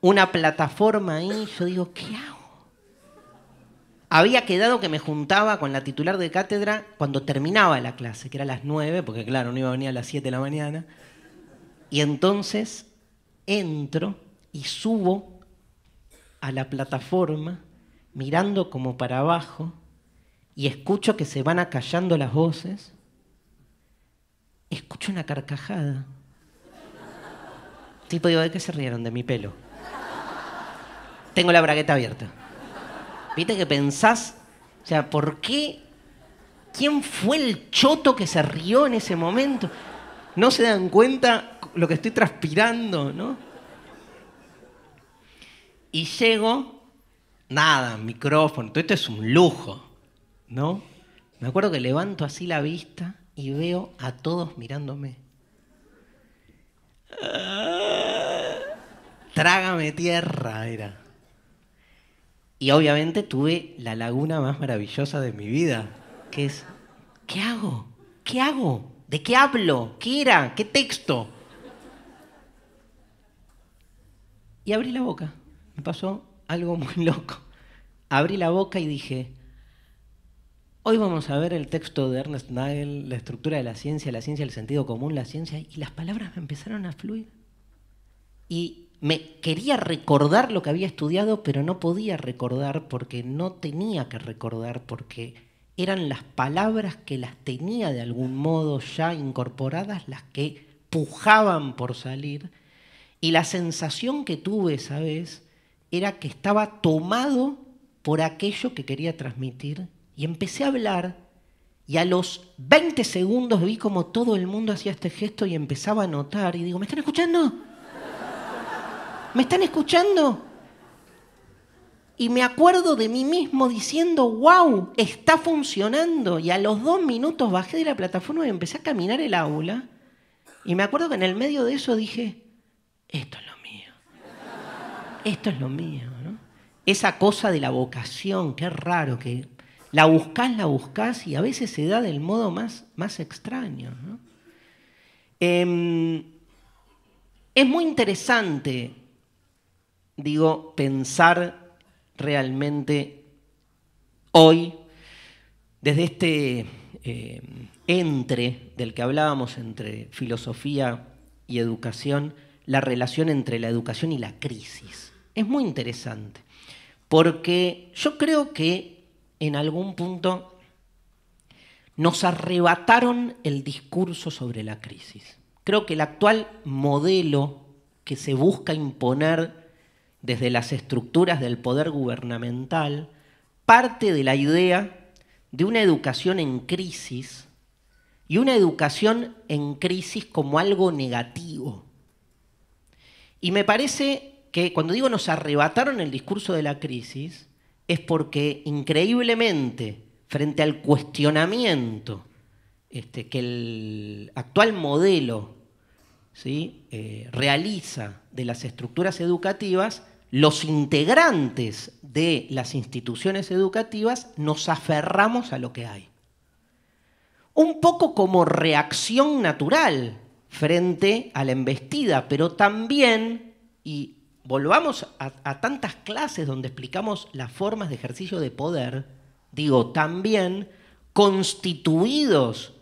una plataforma ahí, yo digo, ¿qué hago? Había quedado que me juntaba con la titular de cátedra cuando terminaba la clase, que era a las 9, porque claro, no iba a venir a las 7 de la mañana. Y entonces entro y subo a la plataforma mirando como para abajo y escucho que se van acallando las voces, escucho una carcajada. Tipo, digo, ¿de qué se rieron? De mi pelo. Tengo la bragueta abierta. ¿Viste que pensás? O sea, ¿por qué? ¿Quién fue el choto que se rió en ese momento? No se dan cuenta lo que estoy transpirando, ¿no? Y llego, nada, micrófono, todo esto es un lujo, ¿no? Me acuerdo que levanto así la vista y veo a todos mirándome. Trágame tierra, era. Y obviamente tuve la laguna más maravillosa de mi vida, que es, ¿qué hago? ¿Qué hago? ¿De qué hablo? ¿Qué era? ¿Qué texto? Y abrí la boca pasó algo muy loco. Abrí la boca y dije, hoy vamos a ver el texto de Ernest Nagel, la estructura de la ciencia, la ciencia, el sentido común, la ciencia, y las palabras me empezaron a fluir. Y me quería recordar lo que había estudiado, pero no podía recordar porque no tenía que recordar, porque eran las palabras que las tenía de algún modo ya incorporadas las que pujaban por salir. Y la sensación que tuve esa vez era que estaba tomado por aquello que quería transmitir y empecé a hablar y a los 20 segundos vi como todo el mundo hacía este gesto y empezaba a notar y digo, ¿me están escuchando? ¿Me están escuchando? Y me acuerdo de mí mismo diciendo, wow, está funcionando. Y a los dos minutos bajé de la plataforma y empecé a caminar el aula. Y me acuerdo que en el medio de eso dije, esto lo esto es lo mío. ¿no? Esa cosa de la vocación, qué raro que la buscas, la buscás y a veces se da del modo más, extraño. Em, es muy interesante, digo, pensar realmente hoy, desde este em, entre del que hablábamos entre filosofía y educación, la relación entre la educación y la crisis es muy interesante, porque yo creo que en algún punto nos arrebataron el discurso sobre la crisis. Creo que el actual modelo que se busca imponer desde las estructuras del poder gubernamental parte de la idea de una educación en crisis y una educación en crisis como algo negativo. Y me parece que cuando digo nos arrebataron el discurso de la crisis, es porque increíblemente, frente al cuestionamiento este, que el actual modelo eh, realiza de las estructuras educativas, los integrantes de las instituciones educativas nos aferramos a lo que hay. Un poco como reacción natural frente a la embestida, pero también, y volvamos a, tantas clases donde explicamos las formas de ejercicio de poder, digo, también constituidos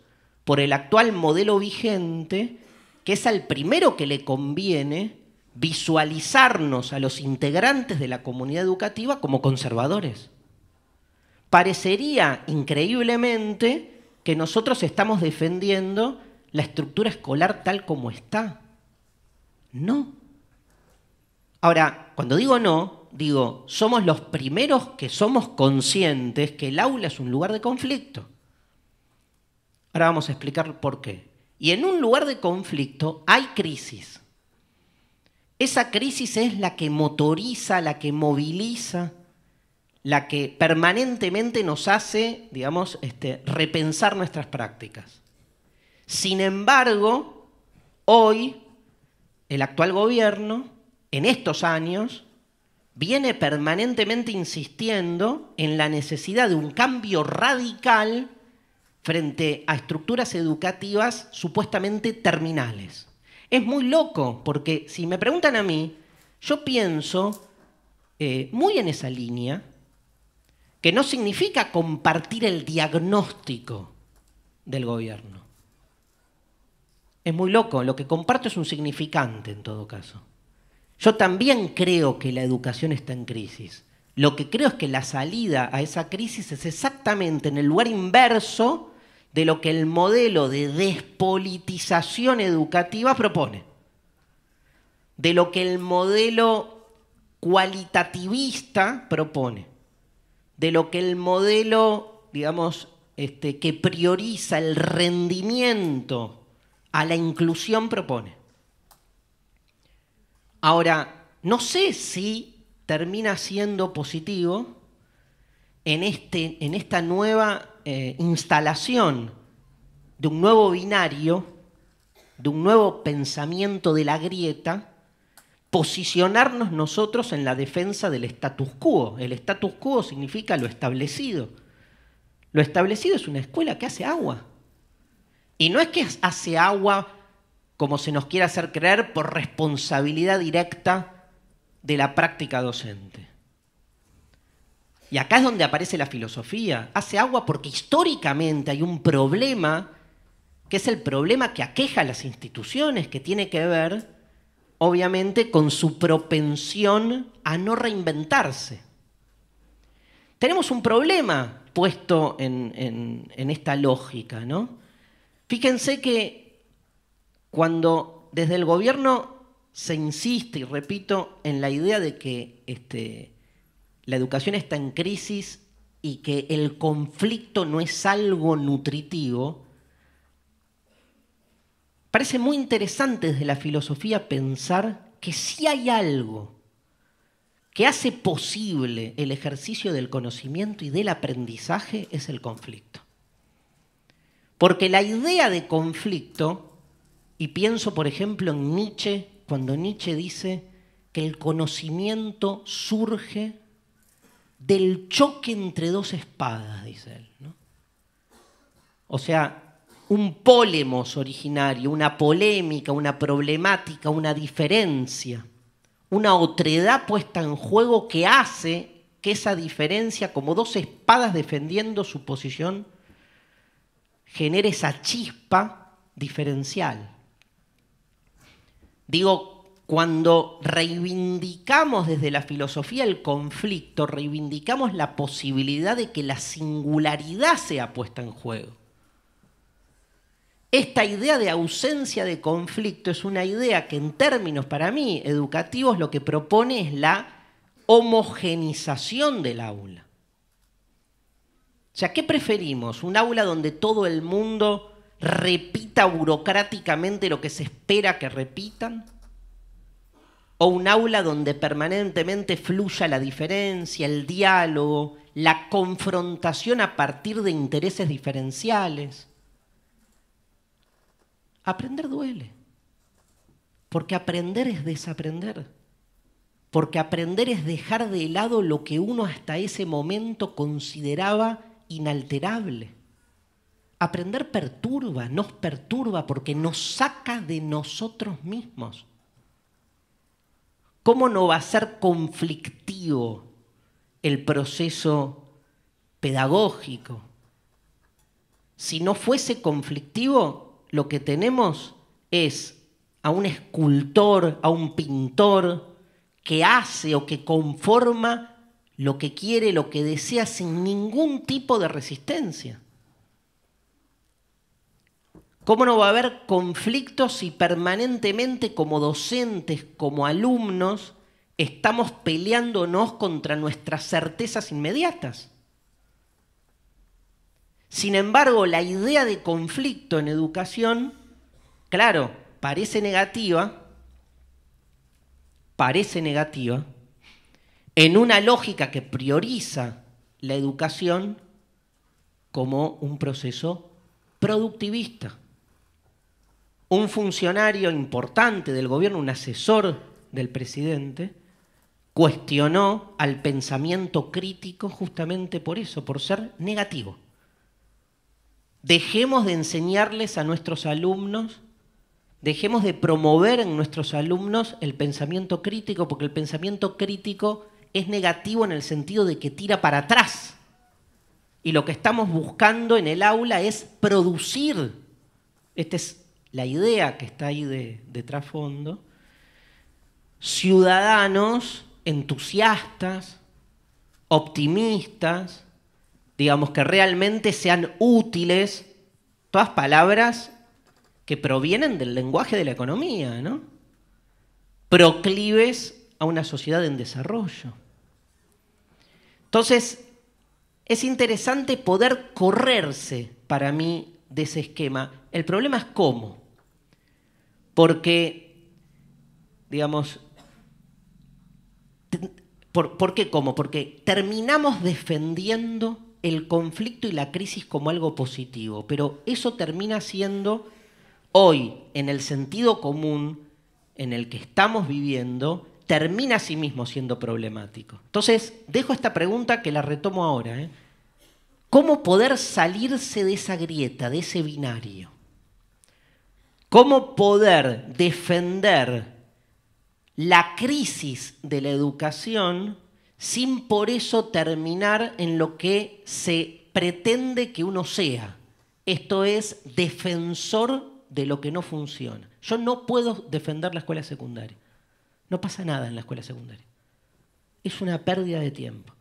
por el actual modelo vigente, que es al primero que le conviene visualizarnos a los integrantes de la comunidad educativa como conservadores. Parecería increíblemente que nosotros estamos defendiendo la estructura escolar tal como está. No Ahora, cuando digo no, digo, somos los primeros que somos conscientes que el aula es un lugar de conflicto. Ahora vamos a explicar por qué. Y en un lugar de conflicto hay crisis. Esa crisis es la que motoriza, la que moviliza, la que permanentemente nos hace, digamos, este, repensar nuestras prácticas. Sin embargo, hoy el actual gobierno en estos años viene permanentemente insistiendo en la necesidad de un cambio radical frente a estructuras educativas supuestamente terminales. Es muy loco, porque si me preguntan a mí, yo pienso eh, muy en esa línea, que no significa compartir el diagnóstico del gobierno. Es muy loco, lo que comparto es un significante en todo caso. Yo también creo que la educación está en crisis. Lo que creo es que la salida a esa crisis es exactamente en el lugar inverso de lo que el modelo de despolitización educativa propone, de lo que el modelo cualitativista propone, de lo que el modelo, digamos, este, que prioriza el rendimiento a la inclusión propone. Ahora, no sé si termina siendo positivo en, este, en esta nueva eh, instalación de un nuevo binario, de un nuevo pensamiento de la grieta, posicionarnos nosotros en la defensa del status quo. El status quo significa lo establecido. Lo establecido es una escuela que hace agua. Y no es que hace agua como se nos quiere hacer creer, por responsabilidad directa de la práctica docente. Y acá es donde aparece la filosofía. Hace agua porque históricamente hay un problema, que es el problema que aqueja a las instituciones, que tiene que ver, obviamente, con su propensión a no reinventarse. Tenemos un problema puesto en, en esta lógica, ¿no? Fíjense que cuando desde el gobierno se insiste, y repito, en la idea de que este, la educación está en crisis y que el conflicto no es algo nutritivo, parece muy interesante desde la filosofía pensar que si hay algo que hace posible el ejercicio del conocimiento y del aprendizaje es el conflicto. Porque la idea de conflicto y pienso, por ejemplo, en Nietzsche, cuando Nietzsche dice que el conocimiento surge del choque entre dos espadas, dice él. O sea, un pólemos originario, una polémica, una problemática, una diferencia, una otredad puesta en juego que hace que esa diferencia, como dos espadas defendiendo su posición, genere esa chispa diferencial. Digo, cuando reivindicamos desde la filosofía el conflicto, reivindicamos la posibilidad de que la singularidad sea puesta en juego. Esta idea de ausencia de conflicto es una idea que en términos para mí educativos lo que propone es la homogenización del aula. O sea, ¿qué preferimos? ¿Un aula donde todo el mundo repita burocráticamente lo que se espera que repitan? ¿O un aula donde permanentemente fluya la diferencia, el diálogo, la confrontación a partir de intereses diferenciales? Aprender duele, porque aprender es desaprender, porque aprender es dejar de lado lo que uno hasta ese momento consideraba inalterable Aprender perturba, nos perturba porque nos saca de nosotros mismos. ¿Cómo no va a ser conflictivo el proceso pedagógico? Si no fuese conflictivo, lo que tenemos es a un escultor, a un pintor que hace o que conforma lo que quiere, lo que desea sin ningún tipo de resistencia. ¿Cómo no va a haber conflictos si permanentemente como docentes, como alumnos, estamos peleándonos contra nuestras certezas inmediatas? Sin embargo, la idea de conflicto en educación, claro, parece negativa, parece negativa, en una lógica que prioriza la educación como un proceso productivista un funcionario importante del gobierno, un asesor del presidente, cuestionó al pensamiento crítico justamente por eso, por ser negativo. Dejemos de enseñarles a nuestros alumnos, dejemos de promover en nuestros alumnos el pensamiento crítico, porque el pensamiento crítico es negativo en el sentido de que tira para atrás. Y lo que estamos buscando en el aula es producir. Este la idea que está ahí de, trasfondo, ciudadanos entusiastas, optimistas, digamos que realmente sean útiles, todas palabras que provienen del lenguaje de la economía, ¿no? Proclives a una sociedad en desarrollo. Entonces, es interesante poder correrse para mí de ese esquema. El problema es cómo porque, digamos, por, qué cómo? Porque terminamos defendiendo el conflicto y la crisis como algo positivo, pero eso termina siendo hoy, en el sentido común en el que estamos viviendo, termina a sí mismo siendo problemático. Entonces, dejo esta pregunta que la retomo ahora. ¿eh? ¿Cómo poder salirse de esa grieta, de ese binario? cómo poder defender la crisis de la educación sin por eso terminar en lo que se pretende que uno sea. Esto es defensor de lo que no funciona. Yo no puedo defender la escuela secundaria. No pasa nada en la escuela secundaria. Es una pérdida de tiempo.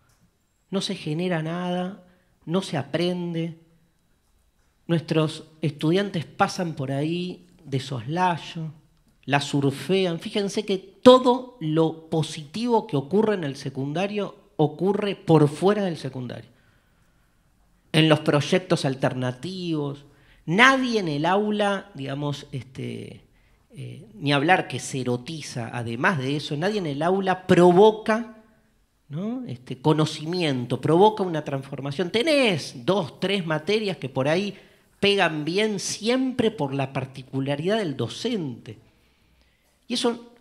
No se genera nada, no se aprende. Nuestros estudiantes pasan por ahí, de soslayo, la surfean. Fíjense que todo lo positivo que ocurre en el secundario ocurre por fuera del secundario. En los proyectos alternativos. Nadie en el aula, digamos, este, eh, ni hablar que se erotiza, además de eso, nadie en el aula provoca este, conocimiento, provoca una transformación. Tenés dos, tres materias que por ahí pegan bien siempre por la particularidad del docente. Y eso,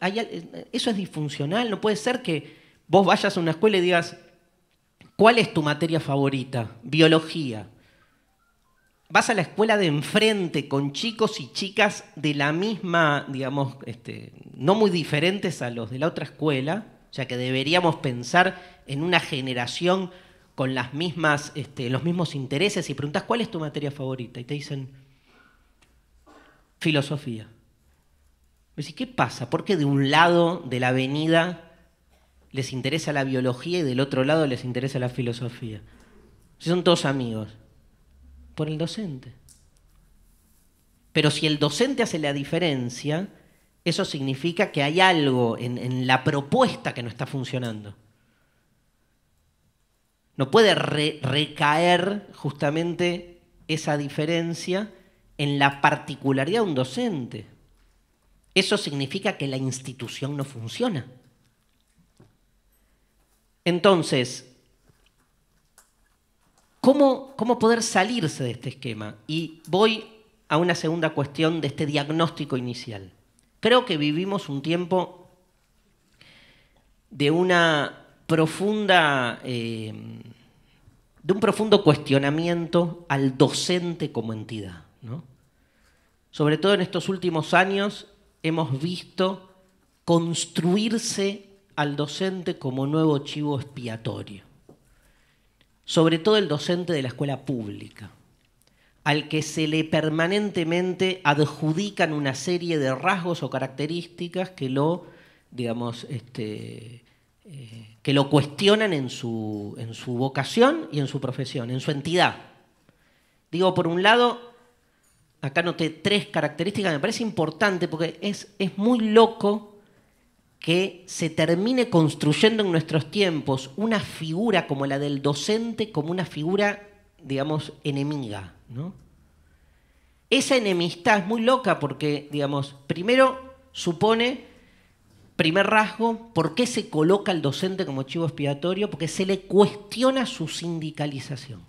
eso es disfuncional, no puede ser que vos vayas a una escuela y digas, ¿cuál es tu materia favorita? Biología. Vas a la escuela de enfrente con chicos y chicas de la misma, digamos, este, no muy diferentes a los de la otra escuela, o sea que deberíamos pensar en una generación con las mismas, este, los mismos intereses y preguntas cuál es tu materia favorita y te dicen filosofía. Me decís, ¿qué pasa? ¿Por qué de un lado de la avenida les interesa la biología y del otro lado les interesa la filosofía? Si son todos amigos. Por el docente. Pero si el docente hace la diferencia, eso significa que hay algo en la propuesta que no está funcionando. No puede recaer justamente esa diferencia en la particularidad de un docente. Eso significa que la institución no funciona. Entonces, ¿cómo, poder salirse de este esquema? Y voy a una segunda cuestión de este diagnóstico inicial. Creo que vivimos un tiempo de una profunda, eh, de un profundo cuestionamiento al docente como entidad. Sobre todo en estos últimos años hemos visto construirse al docente como nuevo chivo expiatorio. Sobre todo el docente de la escuela pública, al que se le permanentemente adjudican una serie de rasgos o características que lo, digamos, este, eh, que lo cuestionan en su, en su vocación y en su profesión, en su entidad. Digo, por un lado, acá noté tres características, me parece importante porque es, es muy loco que se termine construyendo en nuestros tiempos una figura como la del docente, como una figura, digamos, enemiga. ¿no? Esa enemistad es muy loca porque, digamos, primero supone Primer rasgo, ¿por qué se coloca al docente como chivo expiatorio? Porque se le cuestiona su sindicalización.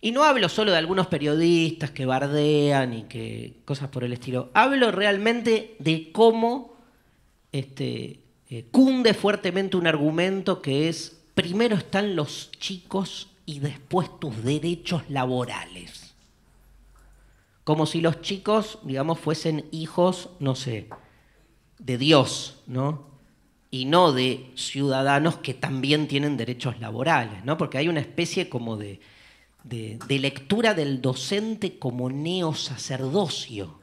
Y no hablo solo de algunos periodistas que bardean y que cosas por el estilo. Hablo realmente de cómo este, eh, cunde fuertemente un argumento que es, primero están los chicos y después tus derechos laborales. Como si los chicos, digamos, fuesen hijos, no sé, de Dios, ¿no? Y no de ciudadanos que también tienen derechos laborales, ¿no? Porque hay una especie como de, lectura del docente como sacerdocio.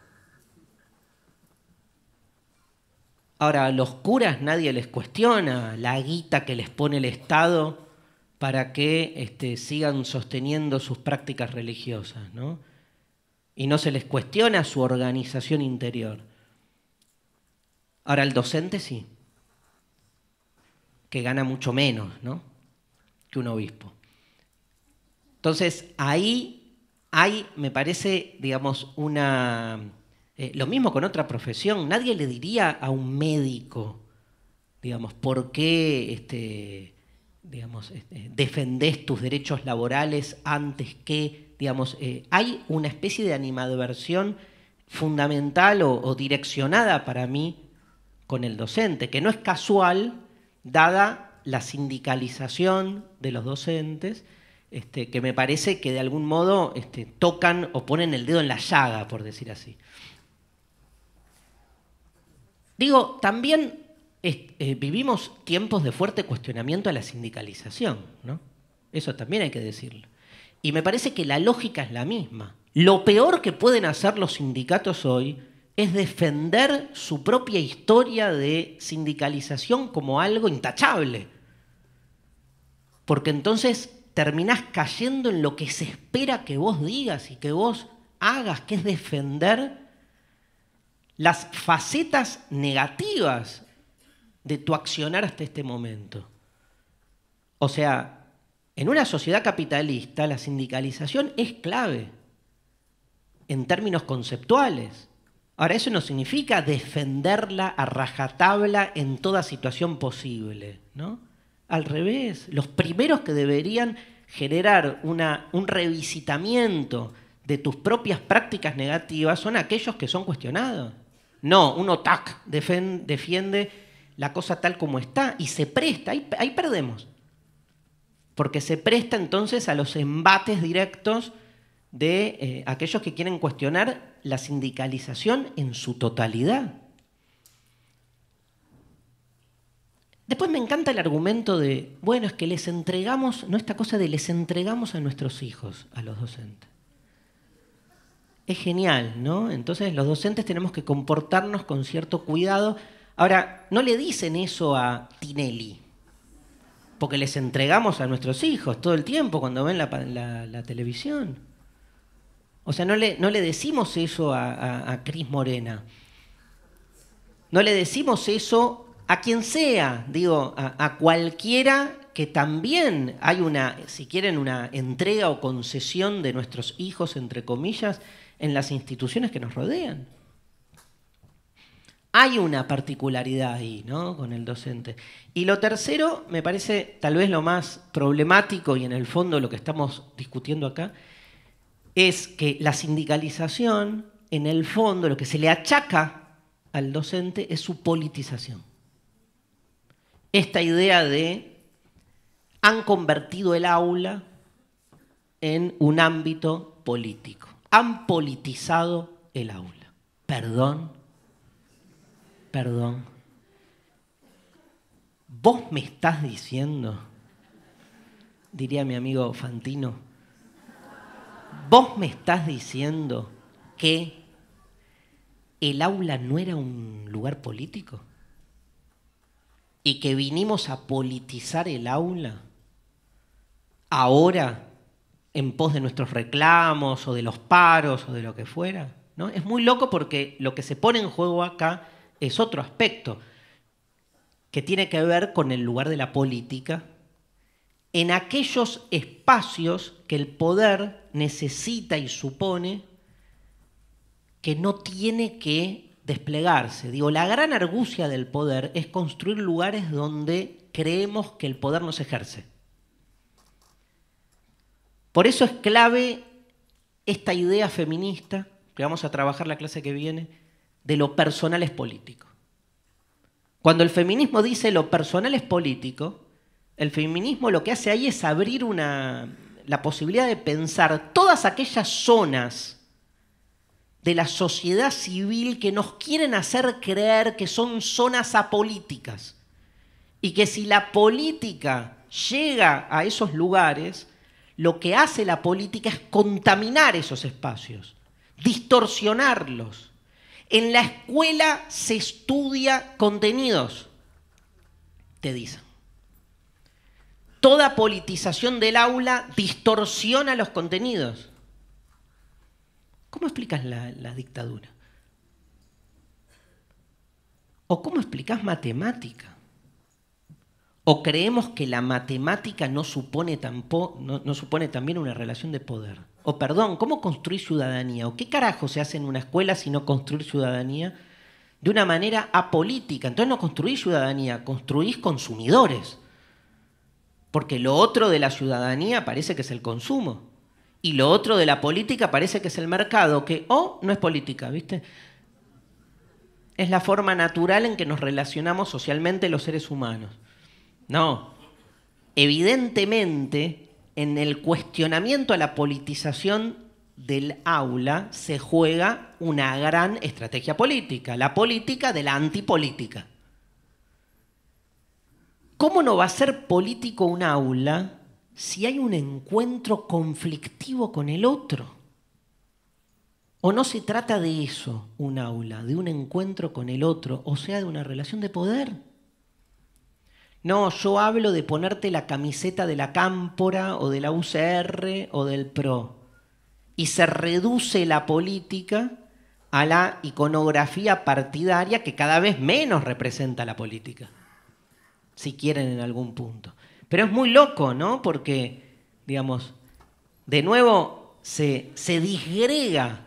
Ahora, a los curas nadie les cuestiona la guita que les pone el Estado para que este, sigan sosteniendo sus prácticas religiosas, ¿no? Y no se les cuestiona su organización interior. Ahora, el docente sí, que gana mucho menos ¿no? que un obispo. Entonces, ahí hay, me parece, digamos, una... Eh, lo mismo con otra profesión. Nadie le diría a un médico, digamos, por qué este, digamos, este, defendés tus derechos laborales antes que, digamos, eh, hay una especie de animadversión fundamental o direccionada para mí con el docente, que no es casual, dada la sindicalización de los docentes, este, que me parece que de algún modo este, tocan o ponen el dedo en la llaga, por decir así. Digo, también eh, vivimos tiempos de fuerte cuestionamiento a la sindicalización, ¿no? Eso también hay que decirlo. Y me parece que la lógica es la misma. Lo peor que pueden hacer los sindicatos hoy es defender su propia historia de sindicalización como algo intachable. Porque entonces terminás cayendo en lo que se espera que vos digas y que vos hagas, que es defender las facetas negativas de tu accionar hasta este momento. O sea, en una sociedad capitalista la sindicalización es clave en términos conceptuales. Ahora, eso no significa defenderla a rajatabla en toda situación posible, ¿no? Al revés, los primeros que deberían generar un revisitamiento de tus propias prácticas negativas son aquellos que son cuestionados. No, uno tac, defiende la cosa tal como está y se presta, ahí perdemos. Porque se presta entonces a los embates directos de eh, aquellos que quieren cuestionar la sindicalización en su totalidad. Después me encanta el argumento de, bueno, es que les entregamos, no esta cosa de les entregamos a nuestros hijos, a los docentes. Es genial, ¿no? Entonces los docentes tenemos que comportarnos con cierto cuidado. Ahora, no le dicen eso a Tinelli, porque les entregamos a nuestros hijos todo el tiempo cuando ven la televisión. O sea, no le, decimos eso a, Cris Morena. No le decimos eso a quien sea, digo, a, a cualquiera que también hay una, si quieren, una entrega o concesión de nuestros hijos, entre comillas, en las instituciones que nos rodean. Hay una particularidad ahí, ¿no? Con el docente. Y lo tercero, me parece tal vez lo más problemático y en el fondo lo que estamos discutiendo acá, es que la sindicalización, en el fondo, lo que se le achaca al docente es su politización. Esta idea de han convertido el aula en un ámbito político. Han politizado el aula. Perdón, perdón. ¿Vos me estás diciendo, diría mi amigo Fantino, vos me estás diciendo que el aula no era un lugar político y que vinimos a politizar el aula ahora en pos de nuestros reclamos o de los paros o de lo que fuera. ¿no? Es muy loco porque lo que se pone en juego acá es otro aspecto que tiene que ver con el lugar de la política en aquellos espacios que el poder necesita y supone que no tiene que desplegarse. Digo, la gran argucia del poder es construir lugares donde creemos que el poder nos ejerce. Por eso es clave esta idea feminista que vamos a trabajar la clase que viene de lo personal es político. Cuando el feminismo dice lo personal es político, el feminismo lo que hace ahí es abrir una, la posibilidad de pensar todas aquellas zonas de la sociedad civil que nos quieren hacer creer que son zonas apolíticas y que si la política llega a esos lugares, lo que hace la política es contaminar esos espacios, distorsionarlos. En la escuela se estudia contenidos, te dicen toda politización del aula distorsiona los contenidos. ¿Cómo explicas la, dictadura? ¿O cómo explicas matemática? ¿O creemos que la matemática no supone, tampoco, supone también una relación de poder? O perdón, ¿cómo construir ciudadanía? ¿O qué carajo se hace en una escuela si no construir ciudadanía de una manera apolítica? Entonces no construís ciudadanía, construís consumidores. Porque lo otro de la ciudadanía parece que es el consumo. Y lo otro de la política parece que es el mercado, que o no es política, ¿viste? Es la forma natural en que nos relacionamos socialmente los seres humanos. No. Evidentemente, en el cuestionamiento a la politización del aula se juega una gran estrategia política, la política de la antipolítica. ¿Cómo no va a ser político un aula si hay un encuentro conflictivo con el otro? ¿O no se trata de eso un aula, de un encuentro con el otro, o sea, de una relación de poder? No, yo hablo de ponerte la camiseta de la Cámpora o de la UCR o del PRO. Y se reduce la política a la iconografía partidaria que cada vez menos representa la política si quieren en algún punto. Pero es muy loco, ¿no? Porque, digamos, de nuevo se, se disgrega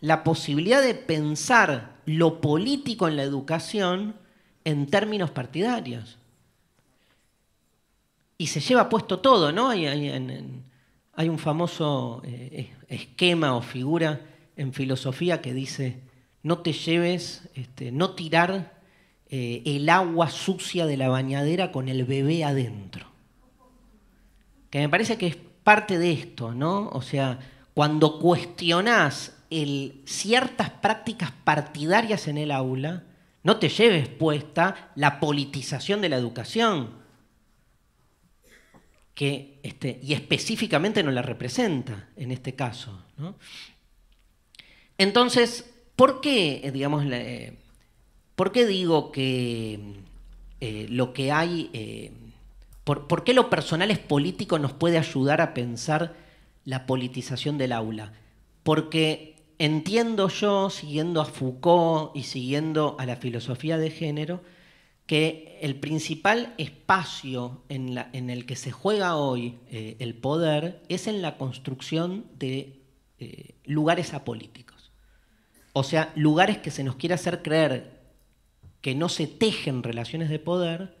la posibilidad de pensar lo político en la educación en términos partidarios. Y se lleva puesto todo, ¿no? Hay, un famoso eh, esquema o figura en filosofía que dice, no te lleves, este, no tirar eh, el agua sucia de la bañadera con el bebé adentro. Que me parece que es parte de esto, ¿no? O sea, cuando cuestionás el, ciertas prácticas partidarias en el aula, no te lleves puesta la politización de la educación, que, este, y específicamente no la representa en este caso. ¿no? Entonces, ¿por qué, eh, digamos, la, eh, ¿Por qué digo que eh, lo que hay, eh, por, qué lo personal es político nos puede ayudar a pensar la politización del aula? Porque entiendo yo, siguiendo a Foucault y siguiendo a la filosofía de género, que el principal espacio en, el que se juega hoy eh, el poder es en la construcción de lugares apolíticos. O sea, lugares que se nos quiere hacer creer que no se tejen relaciones de poder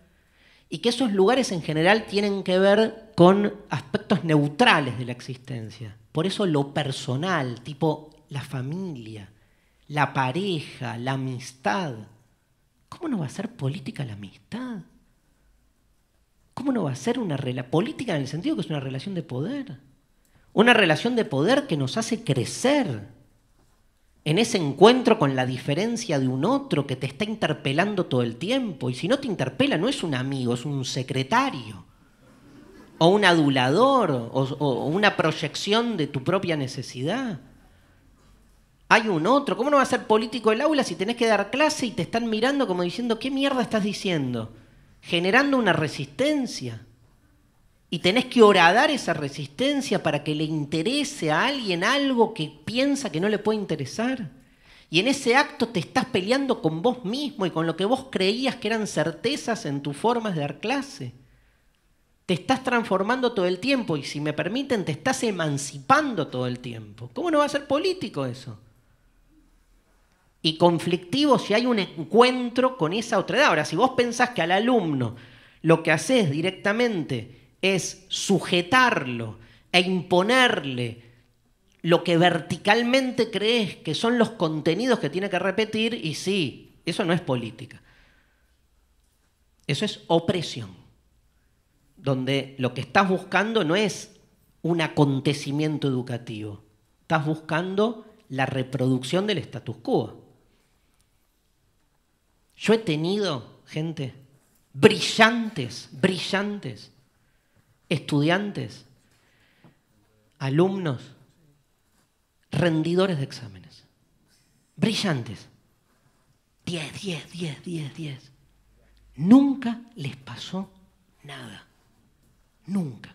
y que esos lugares en general tienen que ver con aspectos neutrales de la existencia. Por eso lo personal, tipo la familia, la pareja, la amistad. ¿Cómo no va a ser política la amistad? ¿Cómo no va a ser una política en el sentido que es una relación de poder? Una relación de poder que nos hace crecer, en ese encuentro con la diferencia de un otro que te está interpelando todo el tiempo. Y si no te interpela, no es un amigo, es un secretario, o un adulador, o, una proyección de tu propia necesidad. Hay un otro. ¿Cómo no va a ser político el aula si tenés que dar clase y te están mirando como diciendo, ¿qué mierda estás diciendo? Generando una resistencia. Y tenés que horadar esa resistencia para que le interese a alguien algo que piensa que no le puede interesar. Y en ese acto te estás peleando con vos mismo y con lo que vos creías que eran certezas en tus formas de dar clase. Te estás transformando todo el tiempo y si me permiten, te estás emancipando todo el tiempo. ¿Cómo no va a ser político eso? Y conflictivo si hay un encuentro con esa otra edad. Ahora, si vos pensás que al alumno lo que haces directamente es sujetarlo e imponerle lo que verticalmente crees que son los contenidos que tiene que repetir y sí, eso no es política. Eso es opresión, donde lo que estás buscando no es un acontecimiento educativo, estás buscando la reproducción del status quo. Yo he tenido, gente, brillantes, brillantes, estudiantes, alumnos, rendidores de exámenes, brillantes, 10, 10, 10, 10, 10. Nunca les pasó nada, nunca.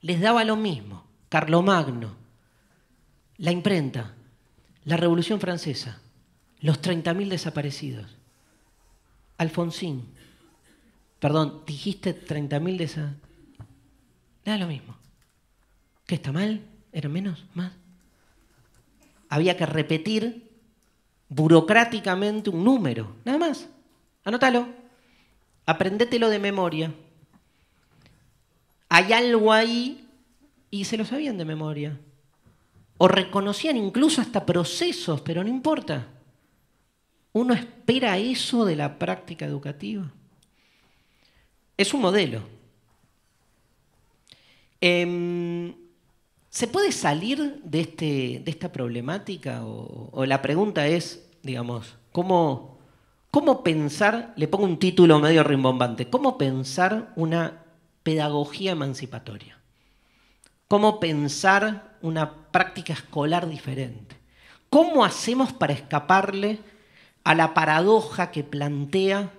Les daba lo mismo, Carlomagno, la imprenta, la Revolución Francesa, los 30.000 desaparecidos, Alfonsín, perdón, dijiste 30.000 desaparecidos. Nada lo mismo. ¿Qué está mal? ¿Era menos? ¿Más? Había que repetir burocráticamente un número, nada más. Anótalo. Aprendetelo de memoria. Hay algo ahí y se lo sabían de memoria. O reconocían incluso hasta procesos, pero no importa. Uno espera eso de la práctica educativa. Es un modelo. Em, ¿Se puede salir de, este, de esta problemática? O, o, la pregunta es, digamos, ¿cómo, ¿cómo pensar, le pongo un título medio rimbombante, cómo pensar una pedagogía emancipatoria? ¿Cómo pensar una práctica escolar diferente? ¿Cómo hacemos para escaparle a la paradoja que plantea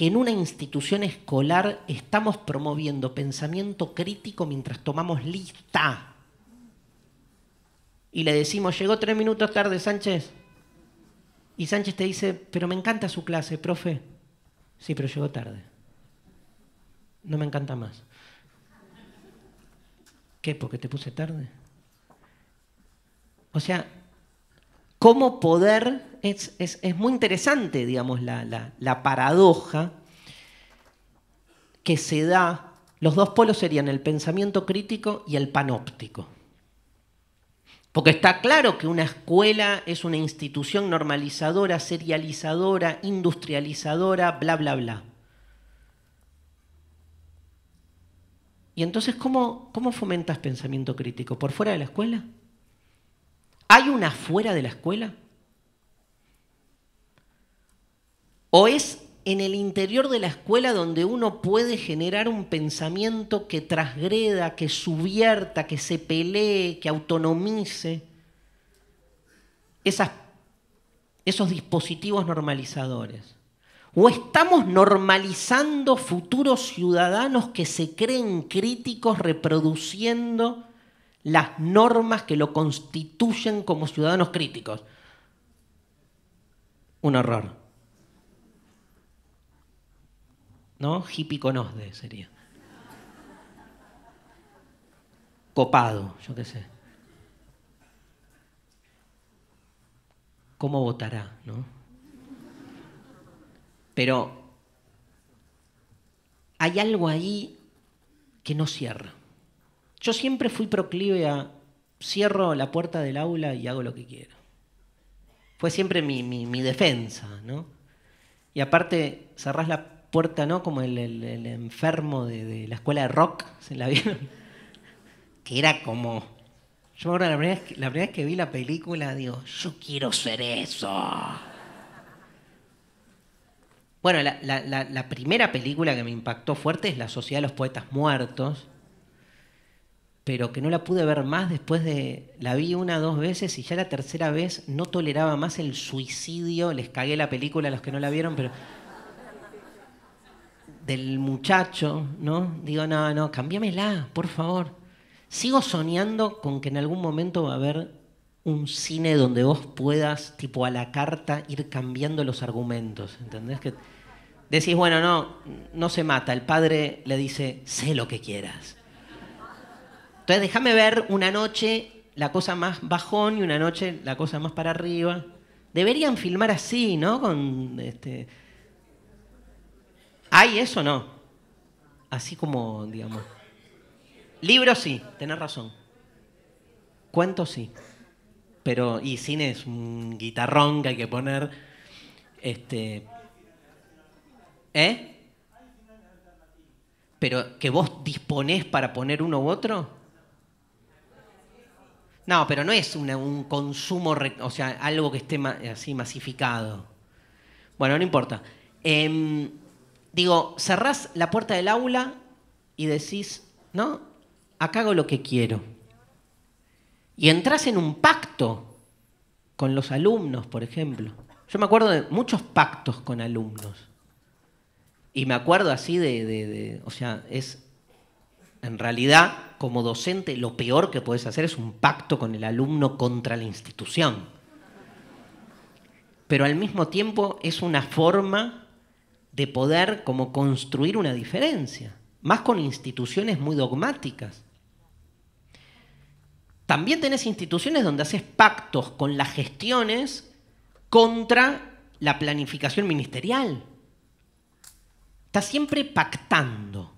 que en una institución escolar estamos promoviendo pensamiento crítico mientras tomamos lista. Y le decimos, llegó tres minutos tarde, Sánchez. Y Sánchez te dice, pero me encanta su clase, profe. Sí, pero llegó tarde. No me encanta más. ¿Qué? ¿Porque te puse tarde? O sea, ¿cómo poder es, muy interesante, digamos, la, paradoja que se da. Los dos polos serían el pensamiento crítico y el panóptico. Porque está claro que una escuela es una institución normalizadora, serializadora, industrializadora, bla, bla, bla. Y entonces, ¿cómo, cómo fomentas pensamiento crítico? ¿Por fuera de la escuela? ¿Hay una fuera de la escuela? o es en el interior de la escuela donde uno puede generar un pensamiento que trasgreda, que subierta, que se pelee, que autonomice esos dispositivos normalizadores. ¿O estamos normalizando futuros ciudadanos que se creen críticos reproduciendo las normas que lo constituyen como ciudadanos críticos? Un error. ¿no? osde sería. Copado, yo qué sé. ¿Cómo votará, no? Pero hay algo ahí que no cierra. Yo siempre fui proclive a cierro la puerta del aula y hago lo que quiero. Fue siempre mi, mi, mi defensa, ¿no? Y aparte, cerrás la puerta, ¿no? Como el, enfermo de, la escuela de rock, ¿se la vieron? Que era como... Yo me acuerdo la primera, vez que, vi la película, digo, yo quiero ser eso. Bueno, la, primera película que me impactó fuerte es La Sociedad de los Poetas Muertos, pero que no la pude ver más después de... La vi una, dos veces y ya la tercera vez no toleraba más el suicidio. Les cagué la película a los que no la vieron, pero del muchacho, ¿no? Digo, no, no, cambiámela, por favor. Sigo soñando con que en algún momento va a haber un cine donde vos puedas, tipo a la carta, ir cambiando los argumentos. ¿Entendés? Que decís, bueno, no, no se mata. El padre le dice, sé lo que quieras. Entonces, déjame ver una noche la cosa más bajón y una noche la cosa más para arriba. Deberían filmar así, ¿no? Con este, ¿Hay eso o no? Así como, digamos. Libros sí, tenés razón. Cuentos sí. Pero, y cine es un guitarrón que hay que poner. Este. ¿Eh? Pero que vos disponés para poner uno u otro. No, pero no es un consumo, o sea, algo que esté así masificado. Bueno, no importa. Em, digo, cerrás la puerta del aula y decís, no, acá hago lo que quiero. Y entras en un pacto con los alumnos, por ejemplo. Yo me acuerdo de muchos pactos con alumnos. Y me acuerdo así de, de o sea, es en realidad como docente lo peor que puedes hacer es un pacto con el alumno contra la institución. Pero al mismo tiempo es una forma de poder como construir una diferencia, más con instituciones muy dogmáticas. También tenés instituciones donde haces pactos con las gestiones contra la planificación ministerial. Estás siempre pactando,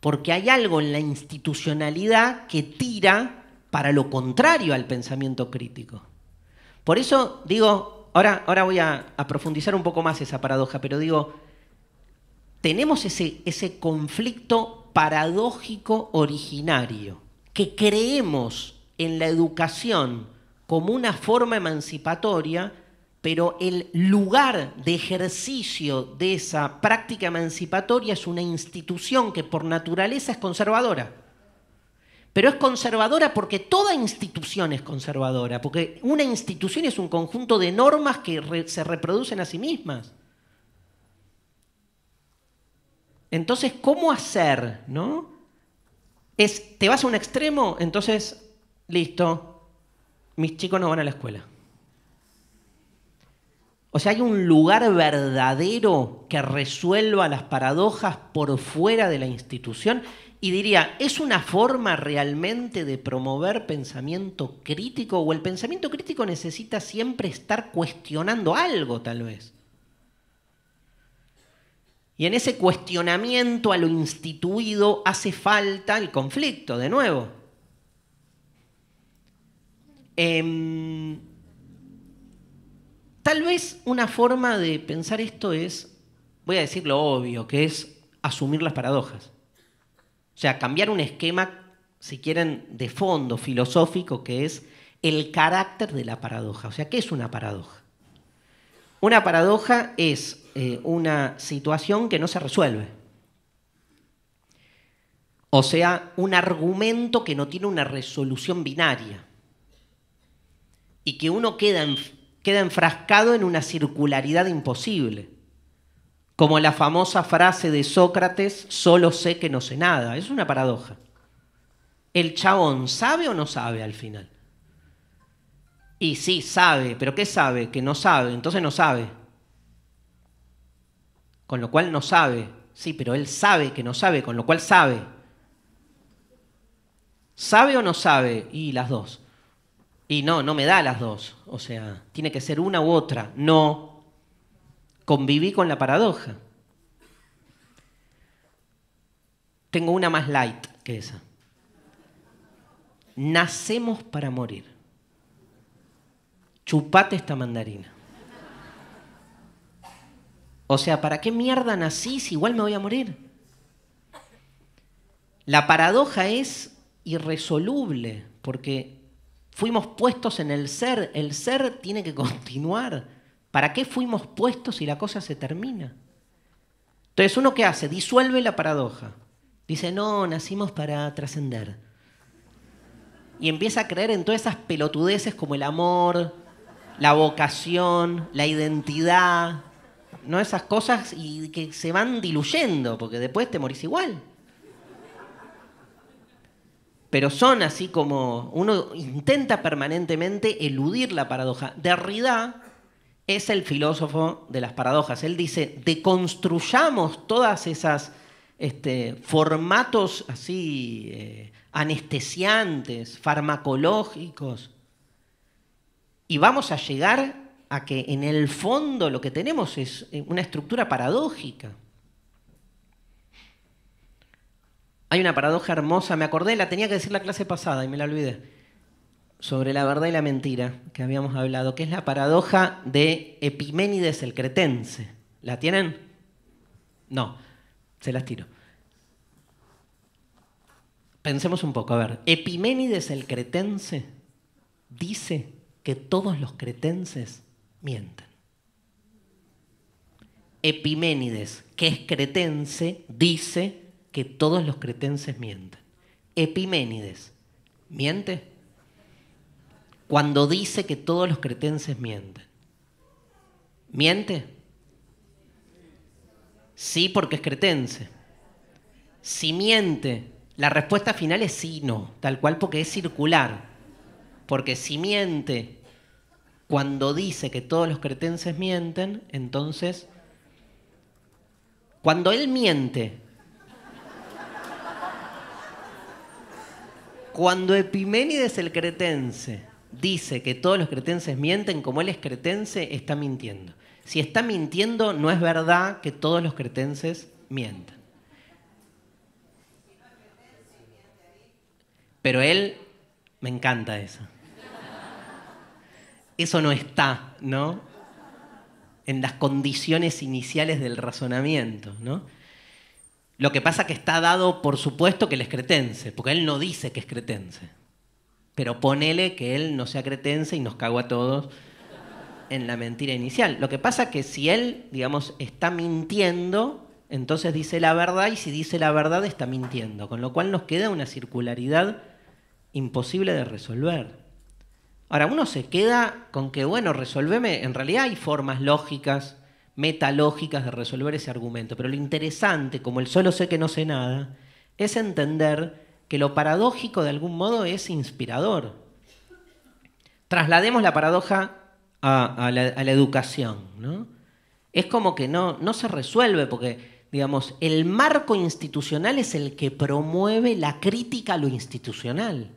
porque hay algo en la institucionalidad que tira para lo contrario al pensamiento crítico. Por eso digo, Ahora, voy a, profundizar un poco más esa paradoja, pero digo, tenemos ese conflicto paradójico originario, que creemos en la educación como una forma emancipatoria, pero el lugar de ejercicio de esa práctica emancipatoria es una institución que por naturaleza es conservadora pero es conservadora porque toda institución es conservadora, porque una institución es un conjunto de normas que se reproducen a sí mismas. Entonces, ¿cómo hacer? ¿No? te vas a un extremo, entonces, listo, mis chicos no van a la escuela. O sea, hay un lugar verdadero que resuelva las paradojas por fuera de la institución y diría, ¿es una forma realmente de promover pensamiento crítico o el pensamiento crítico necesita siempre estar cuestionando algo tal vez? Y en ese cuestionamiento a lo instituido hace falta el conflicto, de nuevo. Em, tal vez una forma de pensar esto es, voy a decir lo obvio, que es asumir las paradojas. O sea, cambiar un esquema, si quieren, de fondo filosófico que es el carácter de la paradoja. O sea, ¿qué es una paradoja? Una paradoja es eh, una situación que no se resuelve. O sea, un argumento que no tiene una resolución binaria y que uno queda enfrascado en una circularidad imposible. Como la famosa frase de Sócrates, solo sé que no sé nada. Es una paradoja. ¿El chabón sabe o no sabe al final? Y sí, sabe, pero ¿qué sabe? Que no sabe, entonces no sabe. Con lo cual no sabe. Sí, pero él sabe que no sabe, con lo cual sabe. ¿Sabe o no sabe? Y las dos. Y no, no me da las dos. O sea, tiene que ser una u otra. No, conviví con la paradoja. Tengo una más light que esa. Nacemos para morir. Chupate esta mandarina. O sea, ¿para qué mierda nací si igual me voy a morir? La paradoja es irresoluble porque fuimos puestos en el ser. El ser tiene que continuar. ¿Para qué fuimos puestos si la cosa se termina? Entonces, ¿uno qué hace? Disuelve la paradoja. Dice, no, nacimos para trascender. Y empieza a creer en todas esas pelotudeces como el amor, la vocación, la identidad, ¿no? Esas cosas y que se van diluyendo, porque después te morís igual. Pero son así como uno intenta permanentemente eludir la paradoja. Derrida es el filósofo de las paradojas. Él dice, deconstruyamos todas esas este, formatos así eh, anestesiantes, farmacológicos, y vamos a llegar a que en el fondo lo que tenemos es eh, una estructura paradójica. Hay una paradoja hermosa, me acordé, la tenía que decir la clase pasada y me la olvidé sobre la verdad y la mentira que habíamos hablado, que es la paradoja de Epiménides el cretense. ¿La tienen? No, se las tiro. Pensemos un poco, a ver, Epiménides el cretense dice que todos los cretenses mienten. Epiménides, que es cretense, dice que todos los cretenses mienten. Epiménides, ¿miente? cuando dice que todos los cretenses mienten. ¿Miente? Sí, porque es cretense. Si miente, la respuesta final es sí, no, tal cual porque es circular. Porque si miente, cuando dice que todos los cretenses mienten, entonces, cuando él miente, cuando Epiménides el cretense dice que todos los cretenses mienten, como él es cretense, está mintiendo. Si está mintiendo, no es verdad que todos los cretenses mientan. Pero él, me encanta eso. Eso no está, ¿no? En las condiciones iniciales del razonamiento, ¿no? Lo que pasa es que está dado, por supuesto, que él es cretense, porque él no dice que es cretense. Pero ponele que él no sea cretense y nos cago a todos en la mentira inicial. Lo que pasa es que si él, digamos, está mintiendo, entonces dice la verdad y si dice la verdad está mintiendo, con lo cual nos queda una circularidad imposible de resolver. Ahora, uno se queda con que, bueno, resolveme, en realidad hay formas lógicas, metalógicas de resolver ese argumento, pero lo interesante, como el solo sé que no sé nada, es entender que lo paradójico de algún modo es inspirador. Traslademos la paradoja a, la, educación. ¿no? Es como que no, no se resuelve porque, digamos, el marco institucional es el que promueve la crítica a lo institucional.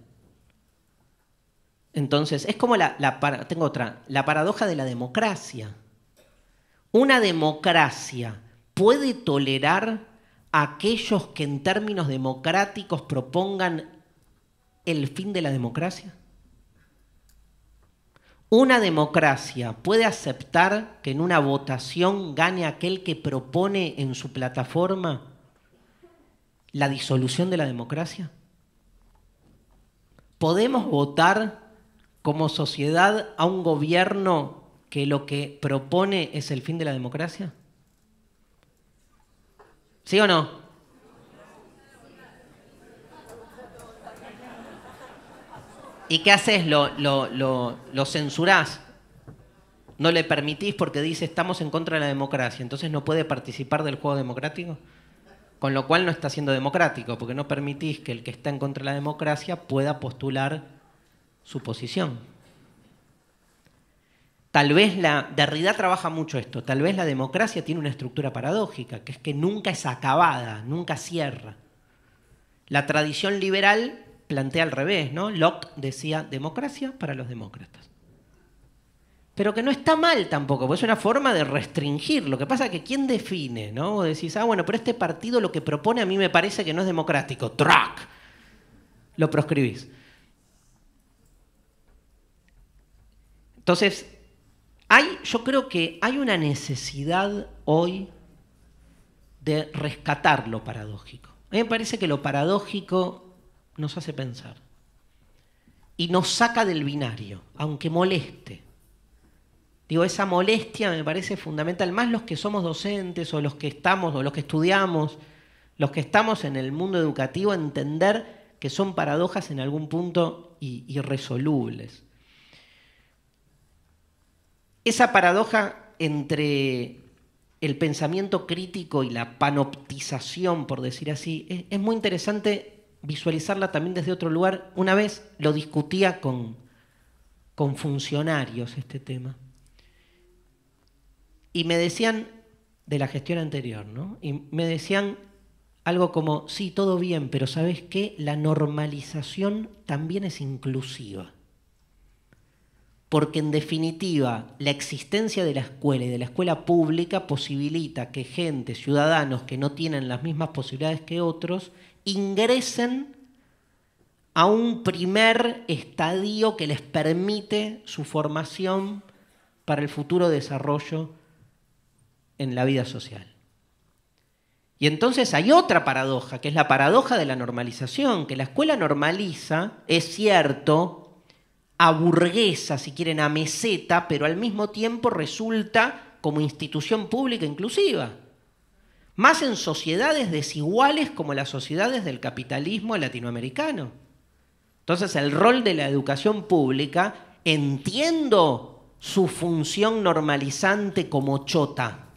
Entonces, es como la, tengo otra, la paradoja de la democracia. Una democracia puede tolerar aquellos que en términos democráticos propongan el fin de la democracia? ¿Una democracia puede aceptar que en una votación gane aquel que propone en su plataforma la disolución de la democracia? ¿Podemos votar como sociedad a un gobierno que lo que propone es el fin de la democracia? ¿Sí o no? ¿Y qué haces? Lo, censurás. No le permitís porque dice estamos en contra de la democracia, entonces no puede participar del juego democrático. Con lo cual no está siendo democrático, porque no permitís que el que está en contra de la democracia pueda postular su posición. Tal vez la. Derrida trabaja mucho esto. Tal vez la democracia tiene una estructura paradójica, que es que nunca es acabada, nunca cierra. La tradición liberal plantea al revés, ¿no? Locke decía democracia para los demócratas. Pero que no está mal tampoco, porque es una forma de restringir. Lo que pasa es que ¿quién define? ¿no? decís, ah, bueno, pero este partido lo que propone a mí me parece que no es democrático. ¡Track! Lo proscribís. Entonces, yo creo que hay una necesidad hoy de rescatar lo paradójico. A mí me parece que lo paradójico nos hace pensar y nos saca del binario, aunque moleste. Digo, esa molestia me parece fundamental, más los que somos docentes o los que estamos o los que estudiamos, los que estamos en el mundo educativo, entender que son paradojas en algún punto irresolubles esa paradoja entre el pensamiento crítico y la panoptización, por decir así, es, muy interesante visualizarla también desde otro lugar. Una vez lo discutía con, con funcionarios este tema. Y me decían, de la gestión anterior, ¿no? Y me decían algo como, sí, todo bien, pero ¿sabes qué? La normalización también es inclusiva porque en definitiva la existencia de la escuela y de la escuela pública posibilita que gente, ciudadanos que no tienen las mismas posibilidades que otros, ingresen a un primer estadio que les permite su formación para el futuro desarrollo en la vida social. Y entonces hay otra paradoja, que es la paradoja de la normalización, que la escuela normaliza, es cierto, a burguesa, si quieren, a meseta, pero al mismo tiempo resulta como institución pública inclusiva. Más en sociedades desiguales como las sociedades del capitalismo latinoamericano. Entonces el rol de la educación pública, entiendo su función normalizante como chota,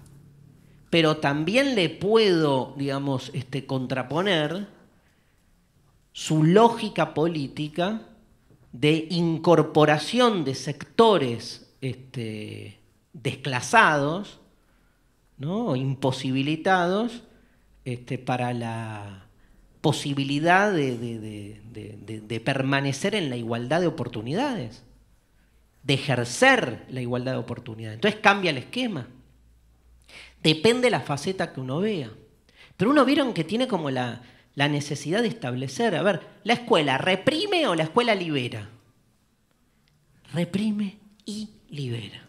pero también le puedo, digamos, este, contraponer su lógica política de incorporación de sectores este, desclasados, ¿no? imposibilitados, este, para la posibilidad de, permanecer en la igualdad de oportunidades, de ejercer la igualdad de oportunidades. Entonces cambia el esquema. Depende de la faceta que uno vea. Pero uno vieron que tiene como la, la necesidad de establecer, a ver, ¿la escuela reprime o la escuela libera? Reprime y libera,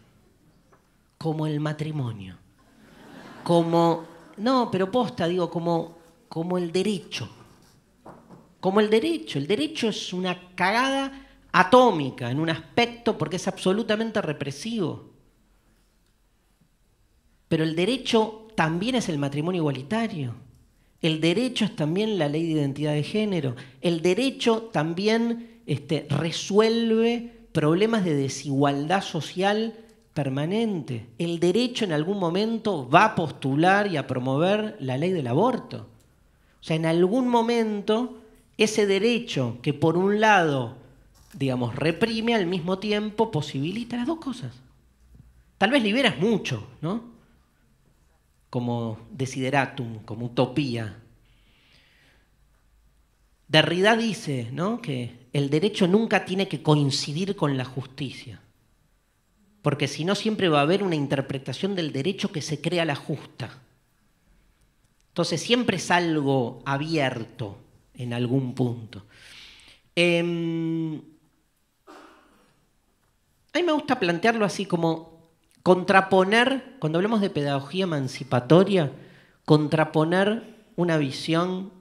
como el matrimonio, como, no, pero posta, digo, como, como el derecho, como el derecho, el derecho es una cagada atómica en un aspecto porque es absolutamente represivo. Pero el derecho también es el matrimonio igualitario. El derecho es también la ley de identidad de género. El derecho también este, resuelve problemas de desigualdad social permanente. El derecho en algún momento va a postular y a promover la ley del aborto. O sea, en algún momento ese derecho que por un lado, digamos, reprime, al mismo tiempo posibilita las dos cosas. Tal vez liberas mucho, ¿no? como desideratum, como utopía. Derrida dice ¿no? que el derecho nunca tiene que coincidir con la justicia, porque si no siempre va a haber una interpretación del derecho que se crea la justa. Entonces siempre es algo abierto en algún punto. Em, a mí me gusta plantearlo así como contraponer, cuando hablamos de pedagogía emancipatoria, contraponer una visión,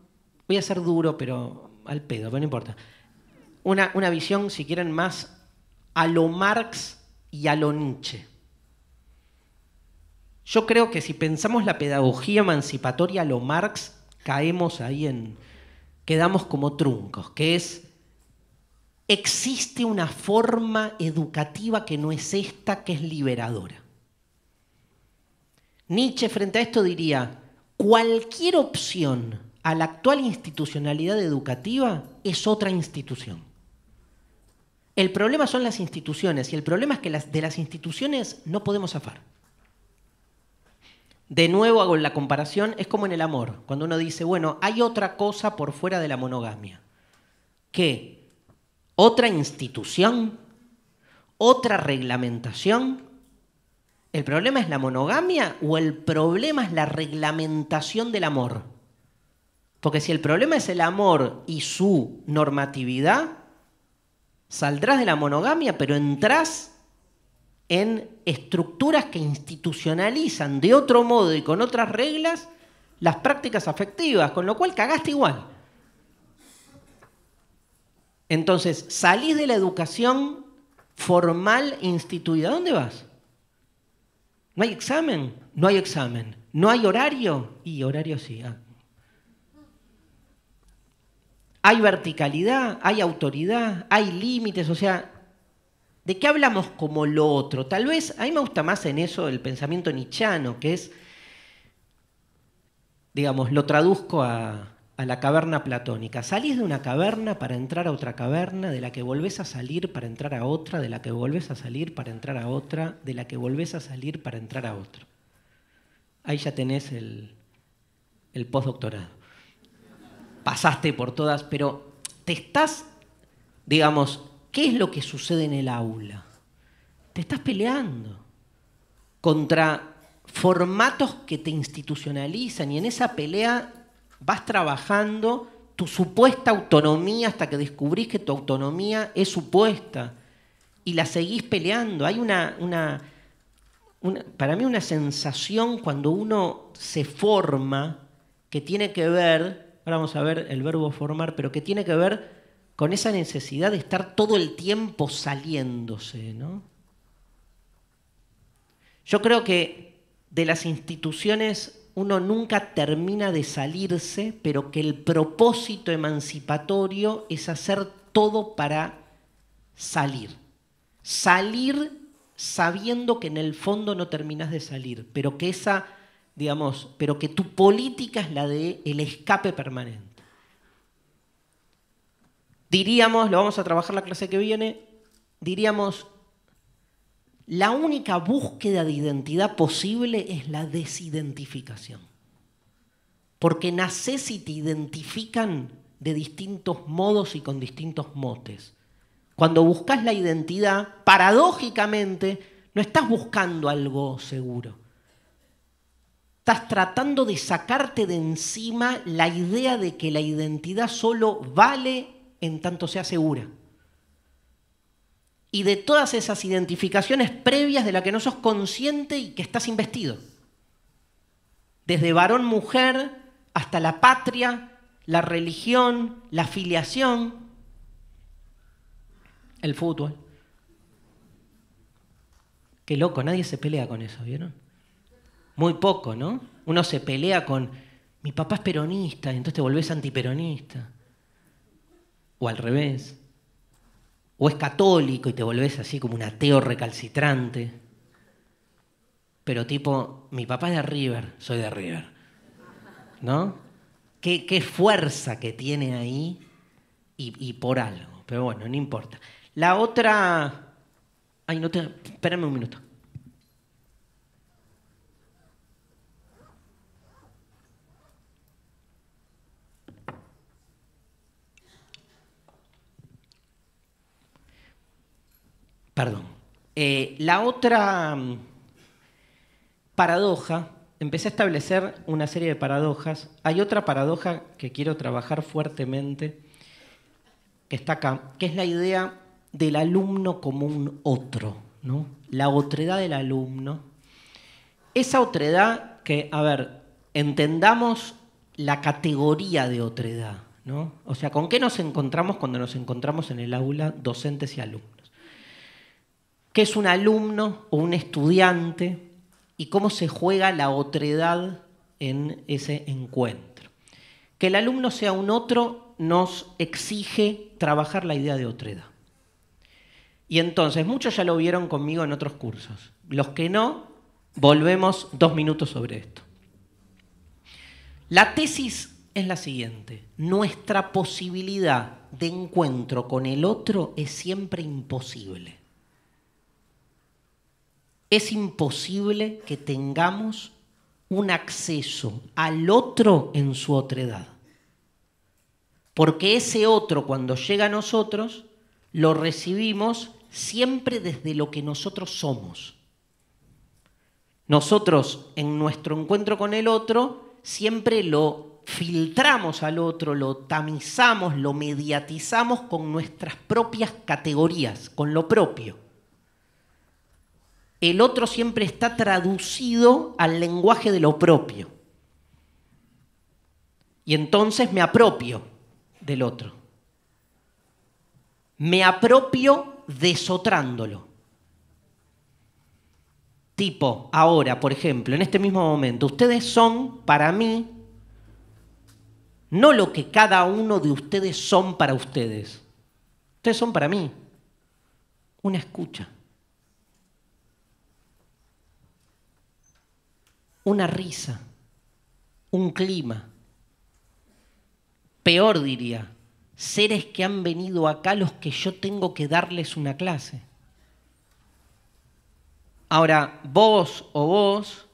voy a ser duro, pero al pedo, pero no importa, una, una visión, si quieren, más a lo Marx y a lo Nietzsche. Yo creo que si pensamos la pedagogía emancipatoria a lo Marx, caemos ahí en, quedamos como truncos, que es existe una forma educativa que no es esta, que es liberadora. Nietzsche frente a esto diría, cualquier opción a la actual institucionalidad educativa es otra institución. El problema son las instituciones y el problema es que las, de las instituciones no podemos zafar. De nuevo hago la comparación, es como en el amor, cuando uno dice, bueno, hay otra cosa por fuera de la monogamia, que otra institución, otra reglamentación. ¿El problema es la monogamia o el problema es la reglamentación del amor? Porque si el problema es el amor y su normatividad, saldrás de la monogamia, pero entrás en estructuras que institucionalizan de otro modo y con otras reglas las prácticas afectivas, con lo cual cagaste igual. Entonces, salís de la educación formal instituida. ¿Dónde vas? No hay examen, no hay examen. No hay horario. Y horario sí. Ah. Hay verticalidad, hay autoridad, hay límites. O sea, ¿de qué hablamos como lo otro? Tal vez, a mí me gusta más en eso el pensamiento nichano, que es, digamos, lo traduzco a, la caverna platónica. Salís de una caverna para entrar a otra caverna, de la que volvés a salir para entrar a otra, de la que volvés a salir para entrar a otra, de la que volvés a salir para entrar a otra. Ahí ya tenés el, el postdoctorado. Pasaste por todas, pero te estás, digamos, ¿qué es lo que sucede en el aula? Te estás peleando contra formatos que te institucionalizan y en esa pelea vas trabajando tu supuesta autonomía hasta que descubrís que tu autonomía es supuesta y la seguís peleando. Hay una, una, para mí una sensación cuando uno se forma que tiene que ver, ahora vamos a ver el verbo formar, pero que tiene que ver con esa necesidad de estar todo el tiempo saliéndose, Yo creo que de las instituciones uno nunca termina de salirse, pero que el propósito emancipatorio es hacer todo para salir. Salir sabiendo que en el fondo no terminas de salir, pero que esa, digamos, pero que tu política es la de el escape permanente. Diríamos, lo vamos a trabajar la clase que viene, diríamos la única búsqueda de identidad posible es la desidentificación. Porque nacés y te identifican de distintos modos y con distintos motes. Cuando buscas la identidad, paradójicamente, no estás buscando algo seguro. Estás tratando de sacarte de encima la idea de que la identidad solo vale en tanto sea segura y de todas esas identificaciones previas de la que no sos consciente y que estás investido. Desde varón-mujer hasta la patria, la religión, la filiación, el fútbol. Qué loco, nadie se pelea con eso, ¿vieron? Muy poco, ¿no? Uno se pelea con, mi papá es peronista, y entonces te volvés antiperonista. O al revés o es católico y te volvés así como un ateo recalcitrante. Pero tipo, mi papá es de River, soy de River. ¿No? Qué, fuerza que tiene ahí y, y, por algo. Pero bueno, no importa. La otra... Ay, no te... Espérame un minuto. Perdón. Eh, la otra mm, paradoja, empecé a establecer una serie de paradojas. Hay otra paradoja que quiero trabajar fuertemente, que está acá, que es la idea del alumno como un otro, ¿no? La otredad del alumno. Esa otredad que, a ver, entendamos la categoría de otredad, ¿no? O sea, ¿con qué nos encontramos cuando nos encontramos en el aula docentes y alumnos? qué es un alumno o un estudiante y cómo se juega la otredad en ese encuentro. Que el alumno sea un otro nos exige trabajar la idea de otredad. Y entonces, muchos ya lo vieron conmigo en otros cursos. Los que no, volvemos dos minutos sobre esto. La tesis es la siguiente. Nuestra posibilidad de encuentro con el otro es siempre imposible es imposible que tengamos un acceso al otro en su otredad. Porque ese otro cuando llega a nosotros, lo recibimos siempre desde lo que nosotros somos. Nosotros en nuestro encuentro con el otro siempre lo filtramos al otro, lo tamizamos, lo mediatizamos con nuestras propias categorías, con lo propio el otro siempre está traducido al lenguaje de lo propio. Y entonces me apropio del otro. Me apropio desotrándolo. Tipo, ahora, por ejemplo, en este mismo momento, ustedes son para mí no lo que cada uno de ustedes son para ustedes. Ustedes son para mí una escucha. una risa, un clima. Peor diría, seres que han venido acá los que yo tengo que darles una clase. Ahora, vos o vos,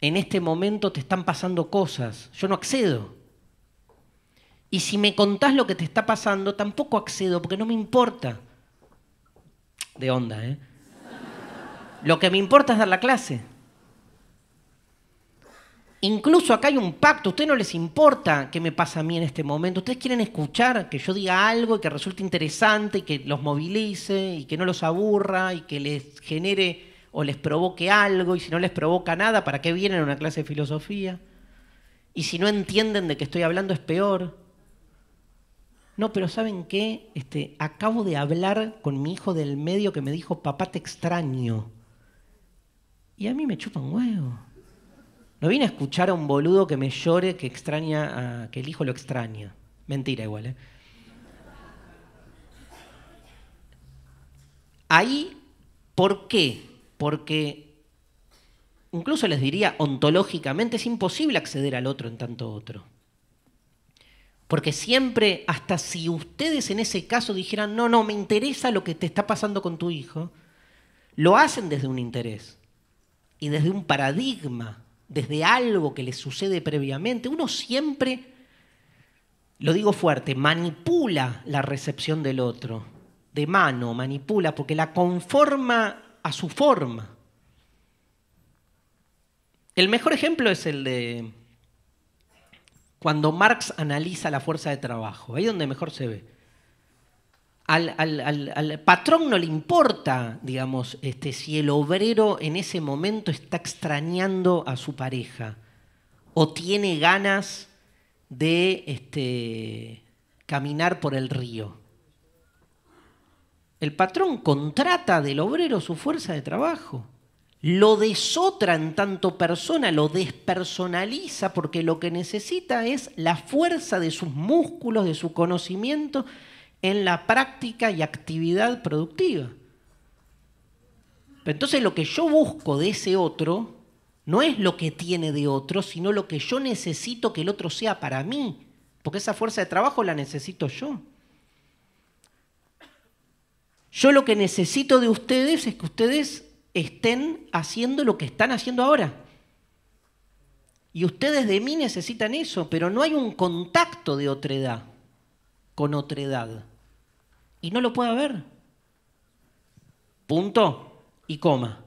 en este momento te están pasando cosas, yo no accedo. Y si me contás lo que te está pasando, tampoco accedo, porque no me importa. De onda, ¿eh? Lo que me importa es dar la clase. Incluso acá hay un pacto, a ustedes no les importa qué me pasa a mí en este momento, ustedes quieren escuchar que yo diga algo y que resulte interesante y que los movilice y que no los aburra y que les genere o les provoque algo y si no les provoca nada, ¿para qué vienen a una clase de filosofía? Y si no entienden de qué estoy hablando es peor. No, pero ¿saben qué? Este, acabo de hablar con mi hijo del medio que me dijo, papá te extraño. Y a mí me chupan huevo. No vine a escuchar a un boludo que me llore que extraña que el hijo lo extraña. Mentira igual, ¿eh? Ahí, ¿por qué? Porque incluso les diría ontológicamente es imposible acceder al otro en tanto otro. Porque siempre, hasta si ustedes en ese caso dijeran, no, no, me interesa lo que te está pasando con tu hijo, lo hacen desde un interés y desde un paradigma desde algo que le sucede previamente, uno siempre, lo digo fuerte, manipula la recepción del otro, de mano, manipula, porque la conforma a su forma. El mejor ejemplo es el de cuando Marx analiza la fuerza de trabajo, ahí donde mejor se ve al, patrón no le importa, digamos, este, si el obrero en ese momento está extrañando a su pareja o tiene ganas de este, caminar por el río. El patrón contrata del obrero su fuerza de trabajo, lo desotra en tanto persona, lo despersonaliza porque lo que necesita es la fuerza de sus músculos, de su conocimiento en la práctica y actividad productiva. Pero entonces lo que yo busco de ese otro no es lo que tiene de otro, sino lo que yo necesito que el otro sea para mí, porque esa fuerza de trabajo la necesito yo. Yo lo que necesito de ustedes es que ustedes estén haciendo lo que están haciendo ahora. Y ustedes de mí necesitan eso, pero no hay un contacto de otra edad con edad y no lo puedo ver. Punto y coma.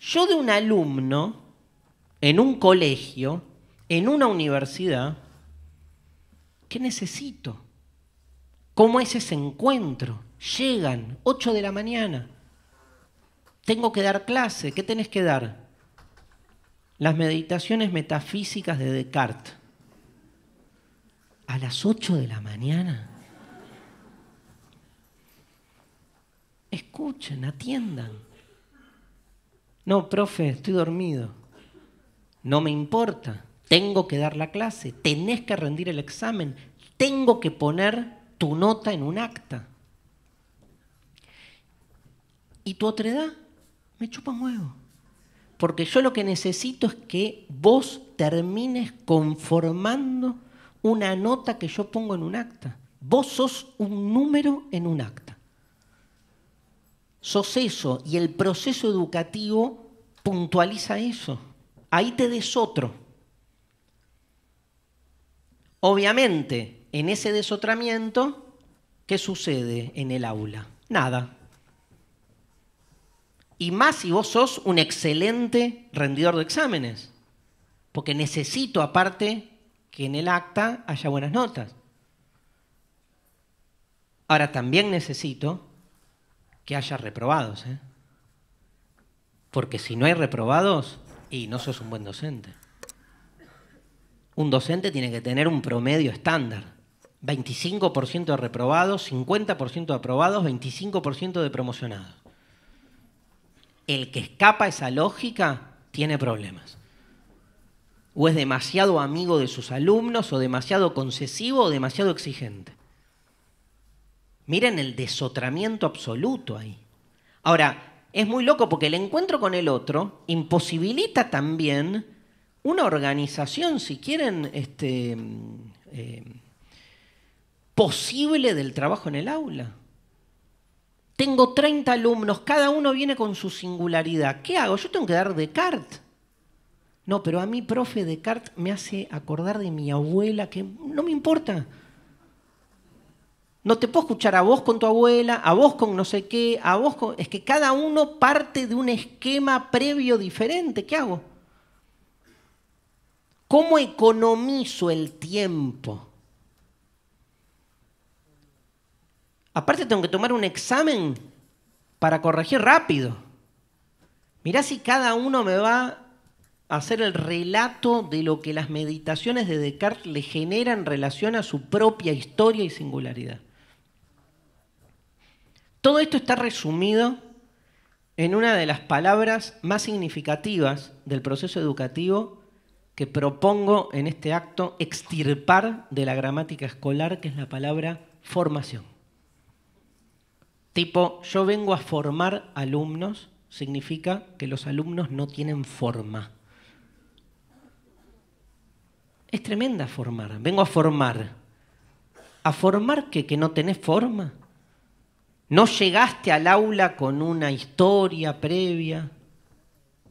Yo de un alumno en un colegio, en una universidad, ¿qué necesito? ¿Cómo es ese encuentro? Llegan 8 de la mañana. Tengo que dar clase. ¿Qué tenés que dar? Las meditaciones metafísicas de Descartes. A las 8 de la mañana. Escuchen, atiendan. No, profe, estoy dormido. No me importa. Tengo que dar la clase. Tenés que rendir el examen. Tengo que poner tu nota en un acta. Y tu otra edad me chupa un huevo. Porque yo lo que necesito es que vos termines conformando una nota que yo pongo en un acta. Vos sos un número en un acta sos eso y el proceso educativo puntualiza eso. Ahí te desotro. Obviamente, en ese desotramiento, ¿qué sucede en el aula? Nada. Y más si vos sos un excelente rendidor de exámenes, porque necesito aparte que en el acta haya buenas notas. Ahora también necesito que haya reprobados. ¿eh? Porque si no hay reprobados, y no sos un buen docente. Un docente tiene que tener un promedio estándar. 25% de reprobados, 50% de aprobados, 25% de promocionados. El que escapa a esa lógica tiene problemas. O es demasiado amigo de sus alumnos, o demasiado concesivo, o demasiado exigente. Miren el desotramiento absoluto ahí. Ahora, es muy loco porque el encuentro con el otro imposibilita también una organización, si quieren, este, mm, eh, posible del trabajo en el aula. Tengo 30 alumnos, cada uno viene con su singularidad. ¿Qué hago? Yo tengo que dar Descartes. No, pero a mí, profe, Descartes me hace acordar de mi abuela, que no me importa. No te puedo escuchar a vos con tu abuela, a vos con no sé qué, a vos con... Es que cada uno parte de un esquema previo diferente. ¿Qué hago? ¿Cómo economizo el tiempo? Aparte tengo que tomar un examen para corregir rápido. Mirá si cada uno me va a hacer el relato de lo que las meditaciones de Descartes le generan en relación a su propia historia y singularidad. Todo esto está resumido en una de las palabras más significativas del proceso educativo que propongo en este acto extirpar de la gramática escolar, que es la palabra formación. Tipo, yo vengo a formar alumnos, significa que los alumnos no tienen forma. Es tremenda formar, vengo a formar. ¿A formar qué? ¿Que no tenés forma? No llegaste al aula con una historia previa,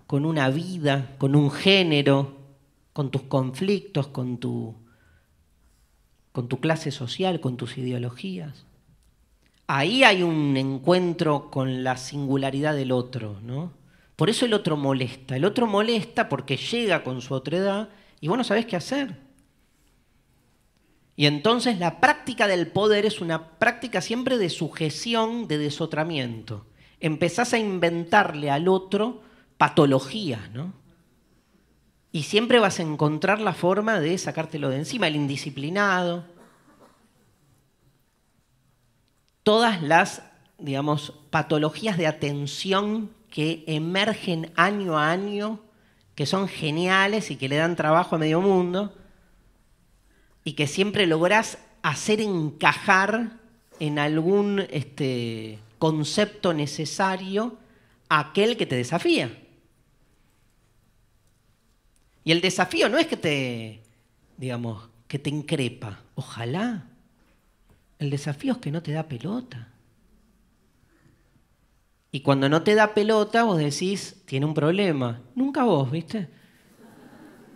con una vida, con un género, con tus conflictos, con tu, con tu clase social, con tus ideologías. Ahí hay un encuentro con la singularidad del otro, ¿no? Por eso el otro molesta. El otro molesta porque llega con su otredad y vos no sabés qué hacer. Y entonces la práctica del poder es una práctica siempre de sujeción, de desotramiento. Empezás a inventarle al otro patologías, ¿no? Y siempre vas a encontrar la forma de sacártelo de encima, el indisciplinado. Todas las, digamos, patologías de atención que emergen año a año, que son geniales y que le dan trabajo a medio mundo y que siempre lográs hacer encajar en algún este, concepto necesario aquel que te desafía. Y el desafío no es que te, digamos, que te increpa, ojalá. El desafío es que no te da pelota. Y cuando no te da pelota, vos decís, tiene un problema. Nunca vos, ¿viste?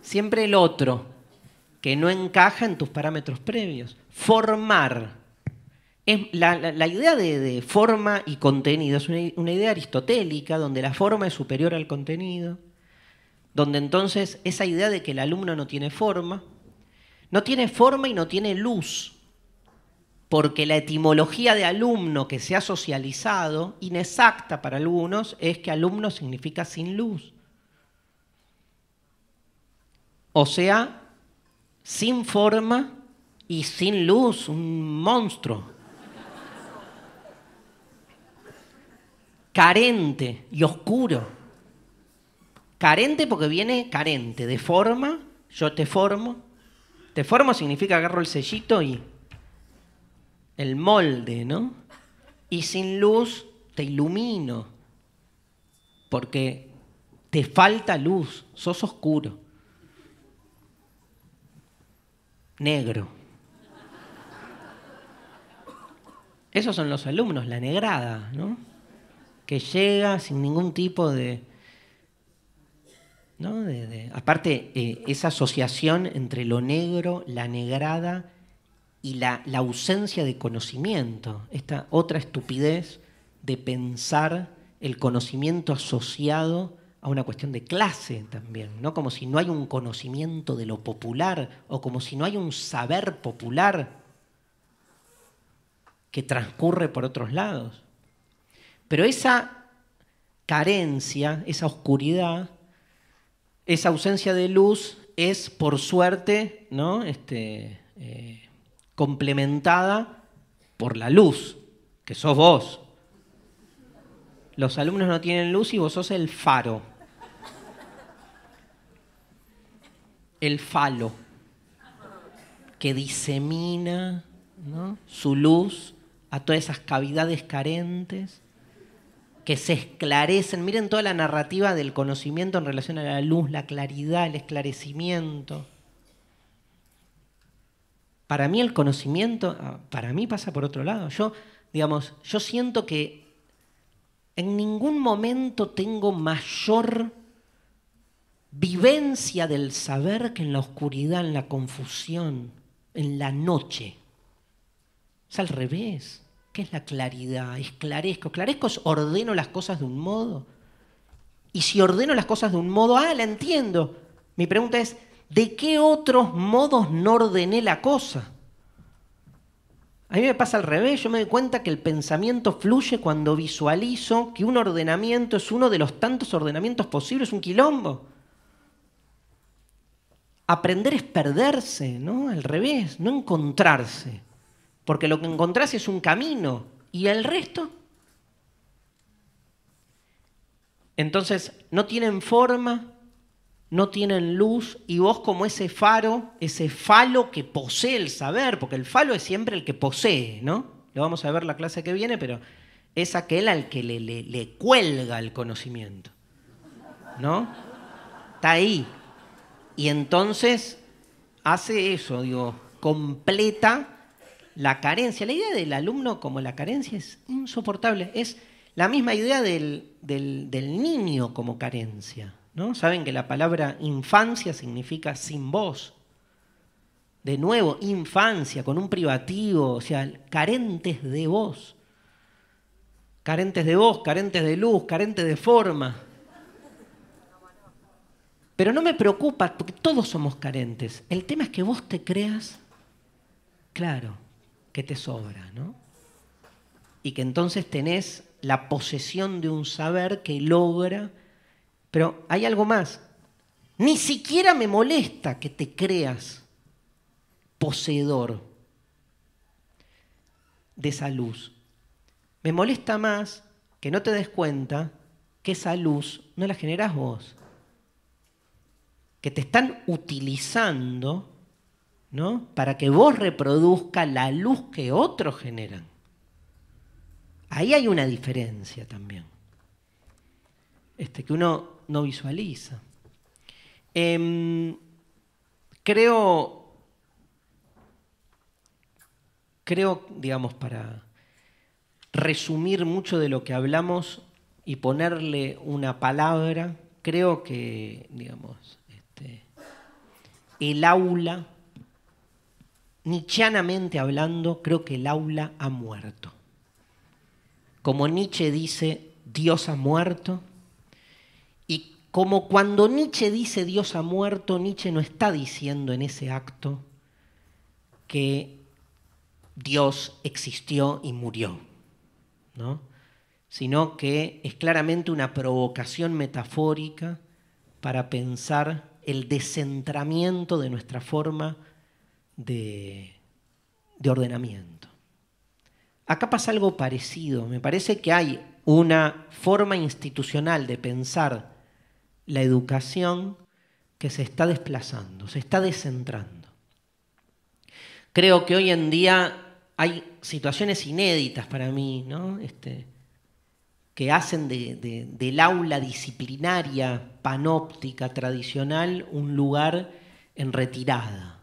Siempre el otro que no encaja en tus parámetros previos. Formar. la, idea de, forma y contenido es una, una idea aristotélica, donde la forma es superior al contenido, donde entonces esa idea de que el alumno no tiene forma, no tiene forma y no tiene luz, porque la etimología de alumno que se ha socializado, inexacta para algunos, es que alumno significa sin luz. O sea, sin forma y sin luz, un monstruo. Carente y oscuro. Carente porque viene carente, de forma, yo te formo. Te formo significa agarro el sellito y el molde, ¿no? Y sin luz te ilumino, porque te falta luz, sos oscuro. negro. Esos son los alumnos, la negrada, ¿no? Que llega sin ningún tipo de... ¿no? aparte, eh, esa asociación entre lo negro, la negrada y la ausencia de conocimiento, esta otra estupidez de pensar el conocimiento asociado a una cuestión de clase también, ¿no? Como si no hay un conocimiento de lo popular o como si no hay un saber popular que transcurre por otros lados. Pero esa carencia, esa oscuridad, esa ausencia de luz es, por suerte, ¿no? Este, eh, complementada por la luz, que sos vos. Los alumnos no tienen luz y vos sos el faro. el falo, que disemina su luz a todas esas cavidades carentes, que se esclarecen. Miren toda la narrativa del conocimiento en relación a la luz, la claridad, el esclarecimiento. Para mí el conocimiento, ah, para mí pasa por otro lado. Yo, digamos, yo siento que en ningún momento tengo mayor vivencia del saber que en la oscuridad, en la confusión, en la noche. Es al revés. ¿Qué es la claridad? Es clarezco es ordeno las cosas de un modo. Y si ordeno las cosas de un modo, ah, la entiendo. Mi pregunta es, ¿de qué otros modos no ordené la cosa? A mí me pasa al revés, yo me doy cuenta que el pensamiento fluye cuando visualizo que un ordenamiento es uno de los tantos ordenamientos posibles, un quilombo. Aprender es perderse, ¿no? Al revés, no encontrarse. Porque lo que encontrás es un camino y el resto. Entonces, no tienen forma, no tienen luz y vos como ese faro, ese falo que posee el saber, porque el falo es siempre el que posee, ¿no? Lo vamos a ver la clase que viene, pero es aquel al que le, le cuelga el conocimiento, ¿no? Está ahí, y entonces hace eso, digo, completa la carencia. La idea del alumno como la carencia es insoportable. Es la misma idea del, niño como carencia. ¿no? Saben que la palabra infancia significa sin voz. De nuevo, infancia, con un privativo, o sea, carentes de voz. Carentes de voz, carentes de luz, carentes de forma. Pero no me preocupa, porque todos somos carentes. El tema es que vos te creas, claro, que te sobra, ¿no? Y que entonces tenés la posesión de un saber que logra. Pero hay algo más. Ni siquiera me molesta que te creas poseedor de esa luz. Me molesta más que no te des cuenta que esa luz no la generás vos que te están utilizando ¿no? para que vos reproduzca la luz que otros generan. Ahí hay una diferencia también, este, que uno no visualiza. Em, creo, creo, digamos, para resumir mucho de lo que hablamos y ponerle una palabra, creo que, digamos, este, el aula, nietzscheanamente hablando, creo que el aula ha muerto. Como Nietzsche dice, Dios ha muerto, y como cuando Nietzsche dice Dios ha muerto, Nietzsche no está diciendo en ese acto que Dios existió y murió, sino que es claramente una provocación metafórica para pensar el descentramiento de nuestra forma de, ordenamiento. Acá pasa algo parecido. Me parece que hay una forma institucional de pensar la educación que se está desplazando, se está descentrando. Creo que hoy en día hay situaciones inéditas para mí, ¿no? Este, que hacen del aula disciplinaria, panóptica, tradicional, un lugar en retirada.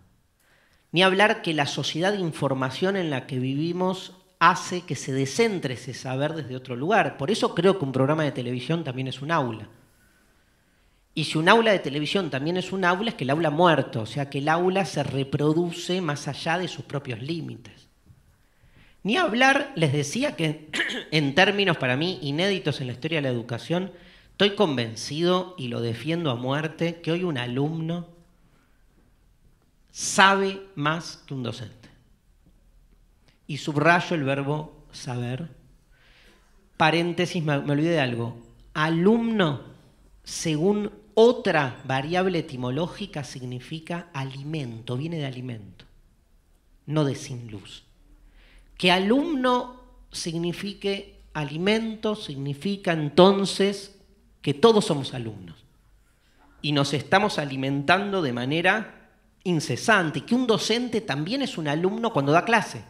Ni hablar que la sociedad de información en la que vivimos hace que se descentre ese saber desde otro lugar. Por eso creo que un programa de televisión también es un aula. Y si un aula de televisión también es un aula, es que el aula muerto, o sea que el aula se reproduce más allá de sus propios límites. Ni hablar, les decía que en términos para mí inéditos en la historia de la educación, estoy convencido y lo defiendo a muerte que hoy un alumno sabe más que un docente. Y subrayo el verbo saber. Paréntesis, me, olvidé de algo. Alumno, según otra variable etimológica, significa alimento, viene de alimento, no de sin luz que alumno signifique alimento, significa entonces que todos somos alumnos y nos estamos alimentando de manera incesante, que un docente también es un alumno cuando da clase.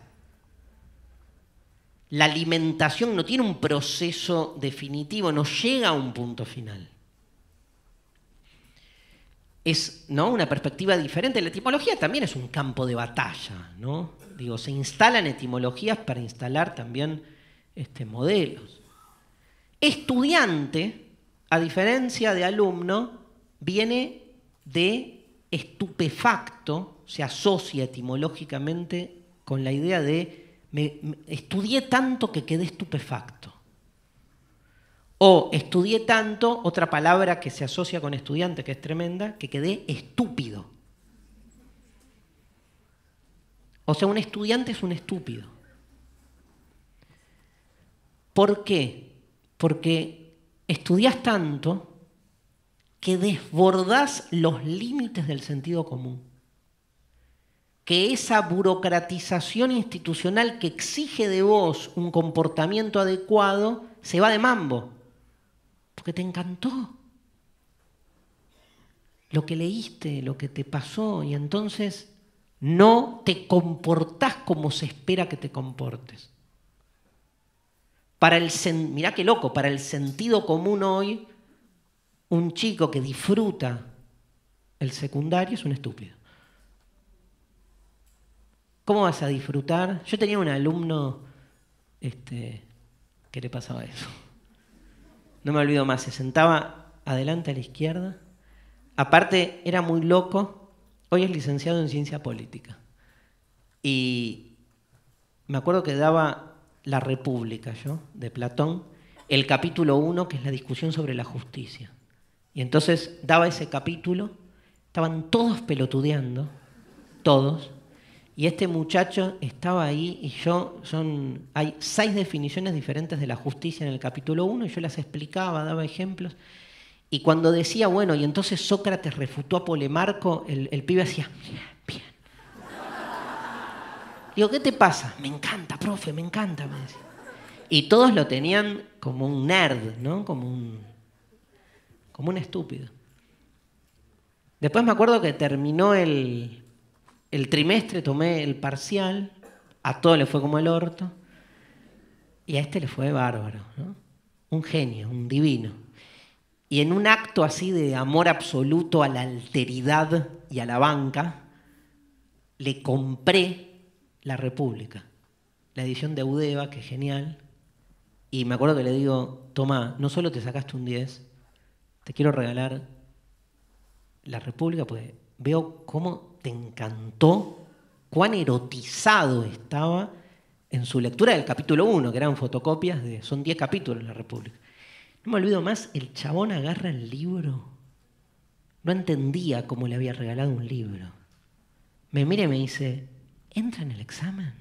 La alimentación no tiene un proceso definitivo, no llega a un punto final es ¿no? una perspectiva diferente. La etimología también es un campo de batalla, ¿no? digo, se instalan etimologías para instalar también este, modelos. Estudiante, a diferencia de alumno, viene de estupefacto, se asocia etimológicamente con la idea de estudié tanto que quedé estupefacto. O estudié tanto, otra palabra que se asocia con estudiante, que es tremenda, que quedé estúpido. O sea, un estudiante es un estúpido. ¿Por qué? Porque estudias tanto que desbordás los límites del sentido común. Que esa burocratización institucional que exige de vos un comportamiento adecuado se va de mambo. Porque te encantó lo que leíste, lo que te pasó, y entonces no te comportás como se espera que te comportes. Para el mirá qué loco, para el sentido común hoy, un chico que disfruta el secundario es un estúpido. ¿Cómo vas a disfrutar? Yo tenía un alumno este, que le pasaba eso. No me olvido más, se sentaba adelante a la izquierda. Aparte, era muy loco hoy es licenciado en ciencia política. Y me acuerdo que daba La República, yo, de Platón, el capítulo 1, que es la discusión sobre la justicia. Y entonces daba ese capítulo, estaban todos pelotudeando, todos, y este muchacho estaba ahí y yo, son, hay seis definiciones diferentes de la justicia en el capítulo 1 y yo las explicaba, daba ejemplos. Y cuando decía, bueno, y entonces Sócrates refutó a Polemarco, el, pibe hacía, bien, Digo, ¿qué te pasa? Me encanta, profe, me encanta. Y todos lo tenían como un nerd, ¿no? Como un, como un estúpido. Después me acuerdo que terminó el, el trimestre, tomé el parcial, a todos le fue como el orto, y a este le fue bárbaro, ¿no? Un genio, un divino. Y en un acto así de amor absoluto a la alteridad y a la banca, le compré La República, la edición de Udeva, que es genial. Y me acuerdo que le digo, toma, no solo te sacaste un 10, te quiero regalar La República, pues veo cómo te encantó, cuán erotizado estaba en su lectura del capítulo 1, que eran fotocopias de, son 10 capítulos La República. No me olvido más, el chabón agarra el libro. No entendía cómo le había regalado un libro. Me mira y me dice, ¿entra en el examen?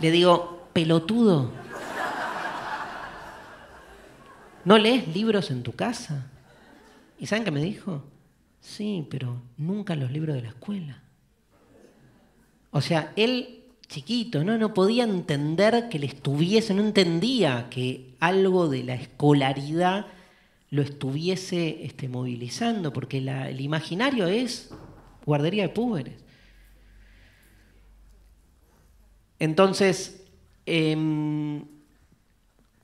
Le digo, pelotudo. ¿No lees libros en tu casa? ¿Y saben qué me dijo? Sí, pero nunca los libros de la escuela. O sea, él chiquito, ¿no? No podía entender que le estuviese, no entendía que algo de la escolaridad lo estuviese este, movilizando, porque el imaginario es guardería de púberes. Entonces, em,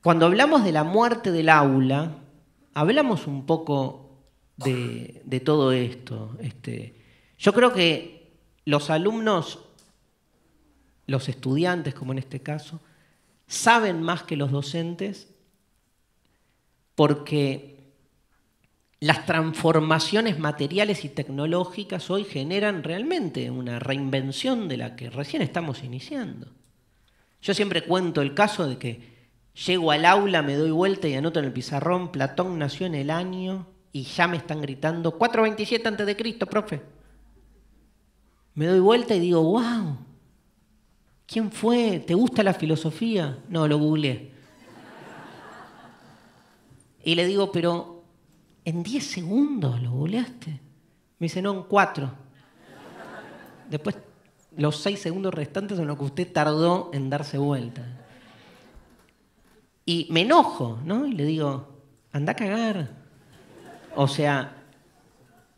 cuando hablamos de la muerte del aula, hablamos un poco de, todo esto. Este, yo creo que los alumnos los estudiantes, como en este caso, saben más que los docentes porque las transformaciones materiales y tecnológicas hoy generan realmente una reinvención de la que recién estamos iniciando. Yo siempre cuento el caso de que llego al aula, me doy vuelta y anoto en el pizarrón, Platón nació en el año y ya me están gritando 427 antes de Cristo, profe. Me doy vuelta y digo, "Wow, ¿Quién fue? ¿Te gusta la filosofía? No, lo googleé. Y le digo, pero en 10 segundos lo googleaste. Me dice, no, en 4. Después, los 6 segundos restantes son lo que usted tardó en darse vuelta. Y me enojo, ¿no? Y le digo, anda a cagar. O sea,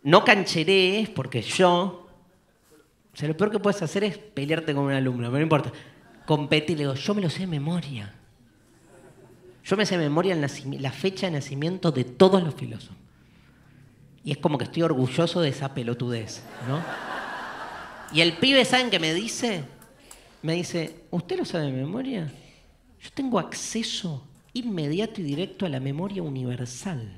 no es porque yo o sea, lo peor que puedes hacer es pelearte con un alumno, pero no importa. Competí, le digo, yo me lo sé de memoria. Yo me sé de memoria la fecha de nacimiento de todos los filósofos. Y es como que estoy orgulloso de esa pelotudez, ¿no? Y el pibe, ¿saben qué me dice? Me dice, ¿usted lo sabe de memoria? Yo tengo acceso inmediato y directo a la memoria universal,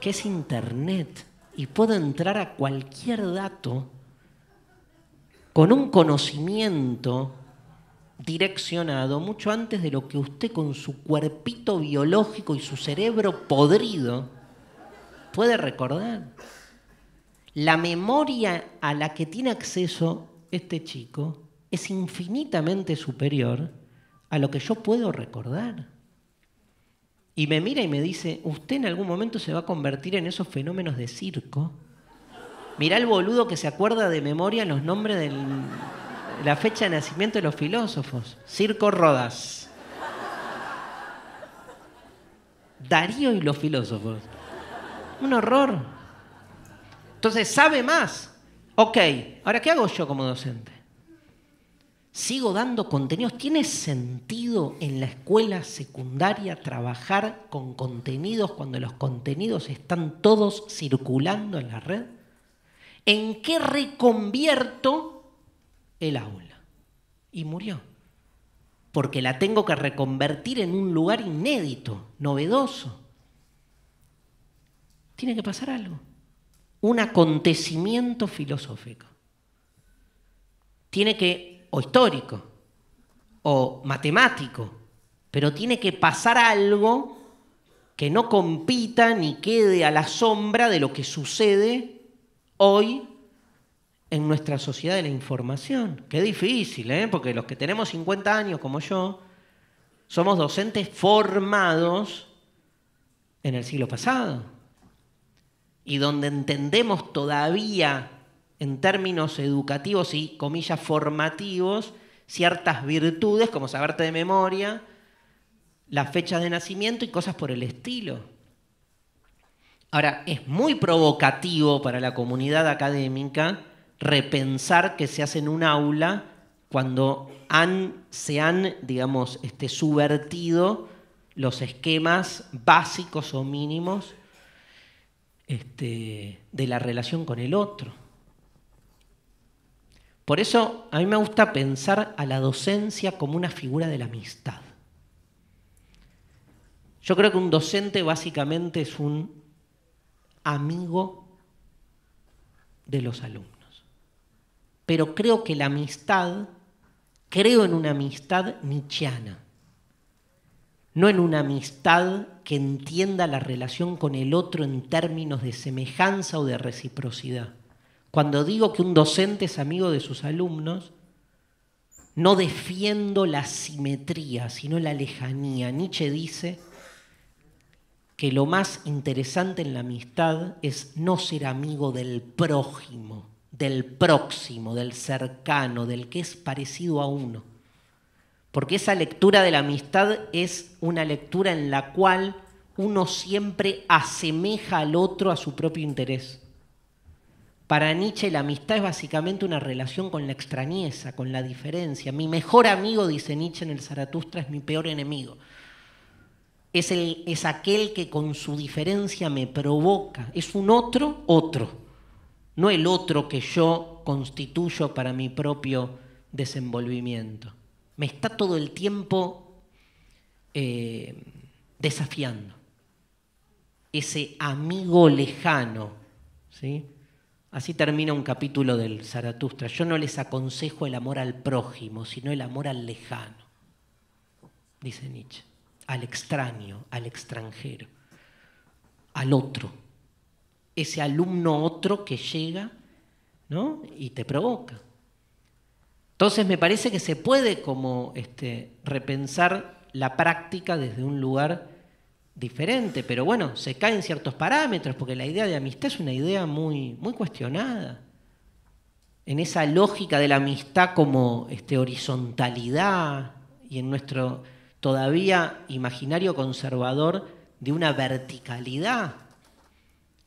que es Internet y puedo entrar a cualquier dato con un conocimiento direccionado mucho antes de lo que usted con su cuerpito biológico y su cerebro podrido puede recordar. La memoria a la que tiene acceso este chico es infinitamente superior a lo que yo puedo recordar. Y me mira y me dice, usted en algún momento se va a convertir en esos fenómenos de circo. Mirá el boludo que se acuerda de memoria los nombres de la fecha de nacimiento de los filósofos. Circo Rodas. Darío y los filósofos. Un horror. Entonces sabe más. Ok, ahora ¿qué hago yo como docente? sigo dando contenidos. ¿Tiene sentido en la escuela secundaria trabajar con contenidos cuando los contenidos están todos circulando en la red? ¿En qué reconvierto el aula? Y murió. Porque la tengo que reconvertir en un lugar inédito, novedoso. Tiene que pasar algo. Un acontecimiento filosófico. Tiene que o histórico o matemático, pero tiene que pasar algo que no compita ni quede a la sombra de lo que sucede hoy en nuestra sociedad de la información. Qué difícil, ¿eh? porque los que tenemos 50 años como yo, somos docentes formados en el siglo pasado y donde entendemos todavía en términos educativos y comillas formativos ciertas virtudes como saberte de memoria, las fechas de nacimiento y cosas por el estilo. Ahora, es muy provocativo para la comunidad académica repensar que se hace en un aula cuando se han, digamos, este, subvertido los esquemas básicos o mínimos este, de la relación con el otro. Por eso a mí me gusta pensar a la docencia como una figura de la amistad. Yo creo que un docente básicamente es un amigo de los alumnos. Pero creo que la amistad, creo en una amistad nichiana, no en una amistad que entienda la relación con el otro en términos de semejanza o de reciprocidad cuando digo que un docente es amigo de sus alumnos, no defiendo la simetría, sino la lejanía. Nietzsche dice que lo más interesante en la amistad es no ser amigo del prójimo, del próximo, del cercano, del que es parecido a uno. Porque esa lectura de la amistad es una lectura en la cual uno siempre asemeja al otro a su propio interés. Para Nietzsche la amistad es básicamente una relación con la extrañeza, con la diferencia. Mi mejor amigo, dice Nietzsche en el Zaratustra, es mi peor enemigo. Es, el, es aquel que con su diferencia me provoca. Es un otro, otro. No el otro que yo constituyo para mi propio desenvolvimiento. Me está todo el tiempo eh, desafiando. Ese amigo lejano. ¿sí? Así termina un capítulo del Zaratustra. Yo no les aconsejo el amor al prójimo, sino el amor al lejano, dice Nietzsche, al extraño, al extranjero, al otro, ese alumno otro que llega ¿no? y te provoca. Entonces me parece que se puede como este, repensar la práctica desde un lugar diferente, pero bueno, se caen ciertos parámetros, porque la idea de amistad es una idea muy, muy cuestionada. En esa lógica de la amistad como este, horizontalidad y en nuestro todavía imaginario conservador de una verticalidad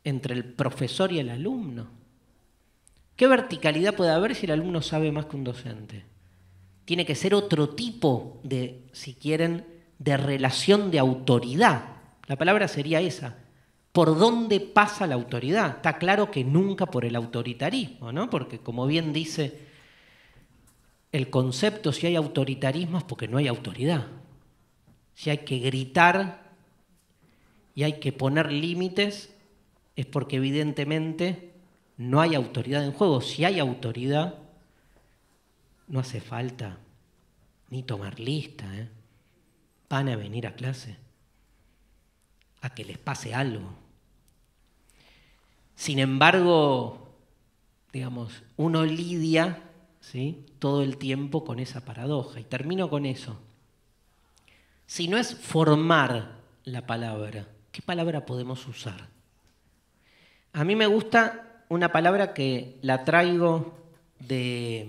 entre el profesor y el alumno. ¿Qué verticalidad puede haber si el alumno sabe más que un docente? Tiene que ser otro tipo de, si quieren, de relación de autoridad la palabra sería esa. ¿Por dónde pasa la autoridad? Está claro que nunca por el autoritarismo, ¿no? Porque como bien dice el concepto, si hay autoritarismo es porque no hay autoridad. Si hay que gritar y hay que poner límites es porque evidentemente no hay autoridad en juego. Si hay autoridad, no hace falta ni tomar lista. ¿eh? Van a venir a clase a que les pase algo. Sin embargo, digamos, uno lidia ¿sí? todo el tiempo con esa paradoja. Y termino con eso. Si no es formar la palabra, ¿qué palabra podemos usar? A mí me gusta una palabra que la traigo de,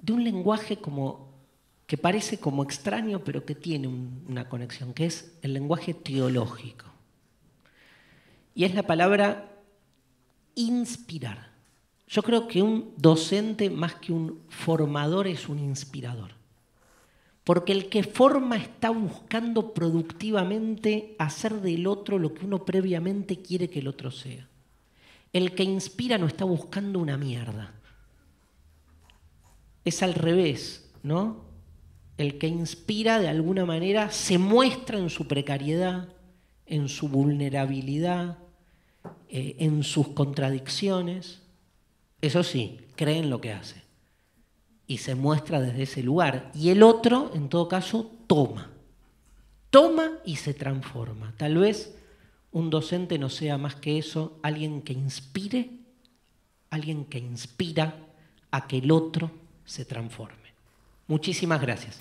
mm, de un lenguaje como que parece como extraño, pero que tiene una conexión, que es el lenguaje teológico. Y es la palabra inspirar. Yo creo que un docente más que un formador es un inspirador. Porque el que forma está buscando productivamente hacer del otro lo que uno previamente quiere que el otro sea. El que inspira no está buscando una mierda. Es al revés, ¿no? el que inspira de alguna manera se muestra en su precariedad, en su vulnerabilidad, eh, en sus contradicciones. Eso sí, cree en lo que hace y se muestra desde ese lugar. Y el otro, en todo caso, toma. Toma y se transforma. Tal vez un docente no sea más que eso, alguien que inspire, alguien que inspira a que el otro se transforme. Muchísimas gracias.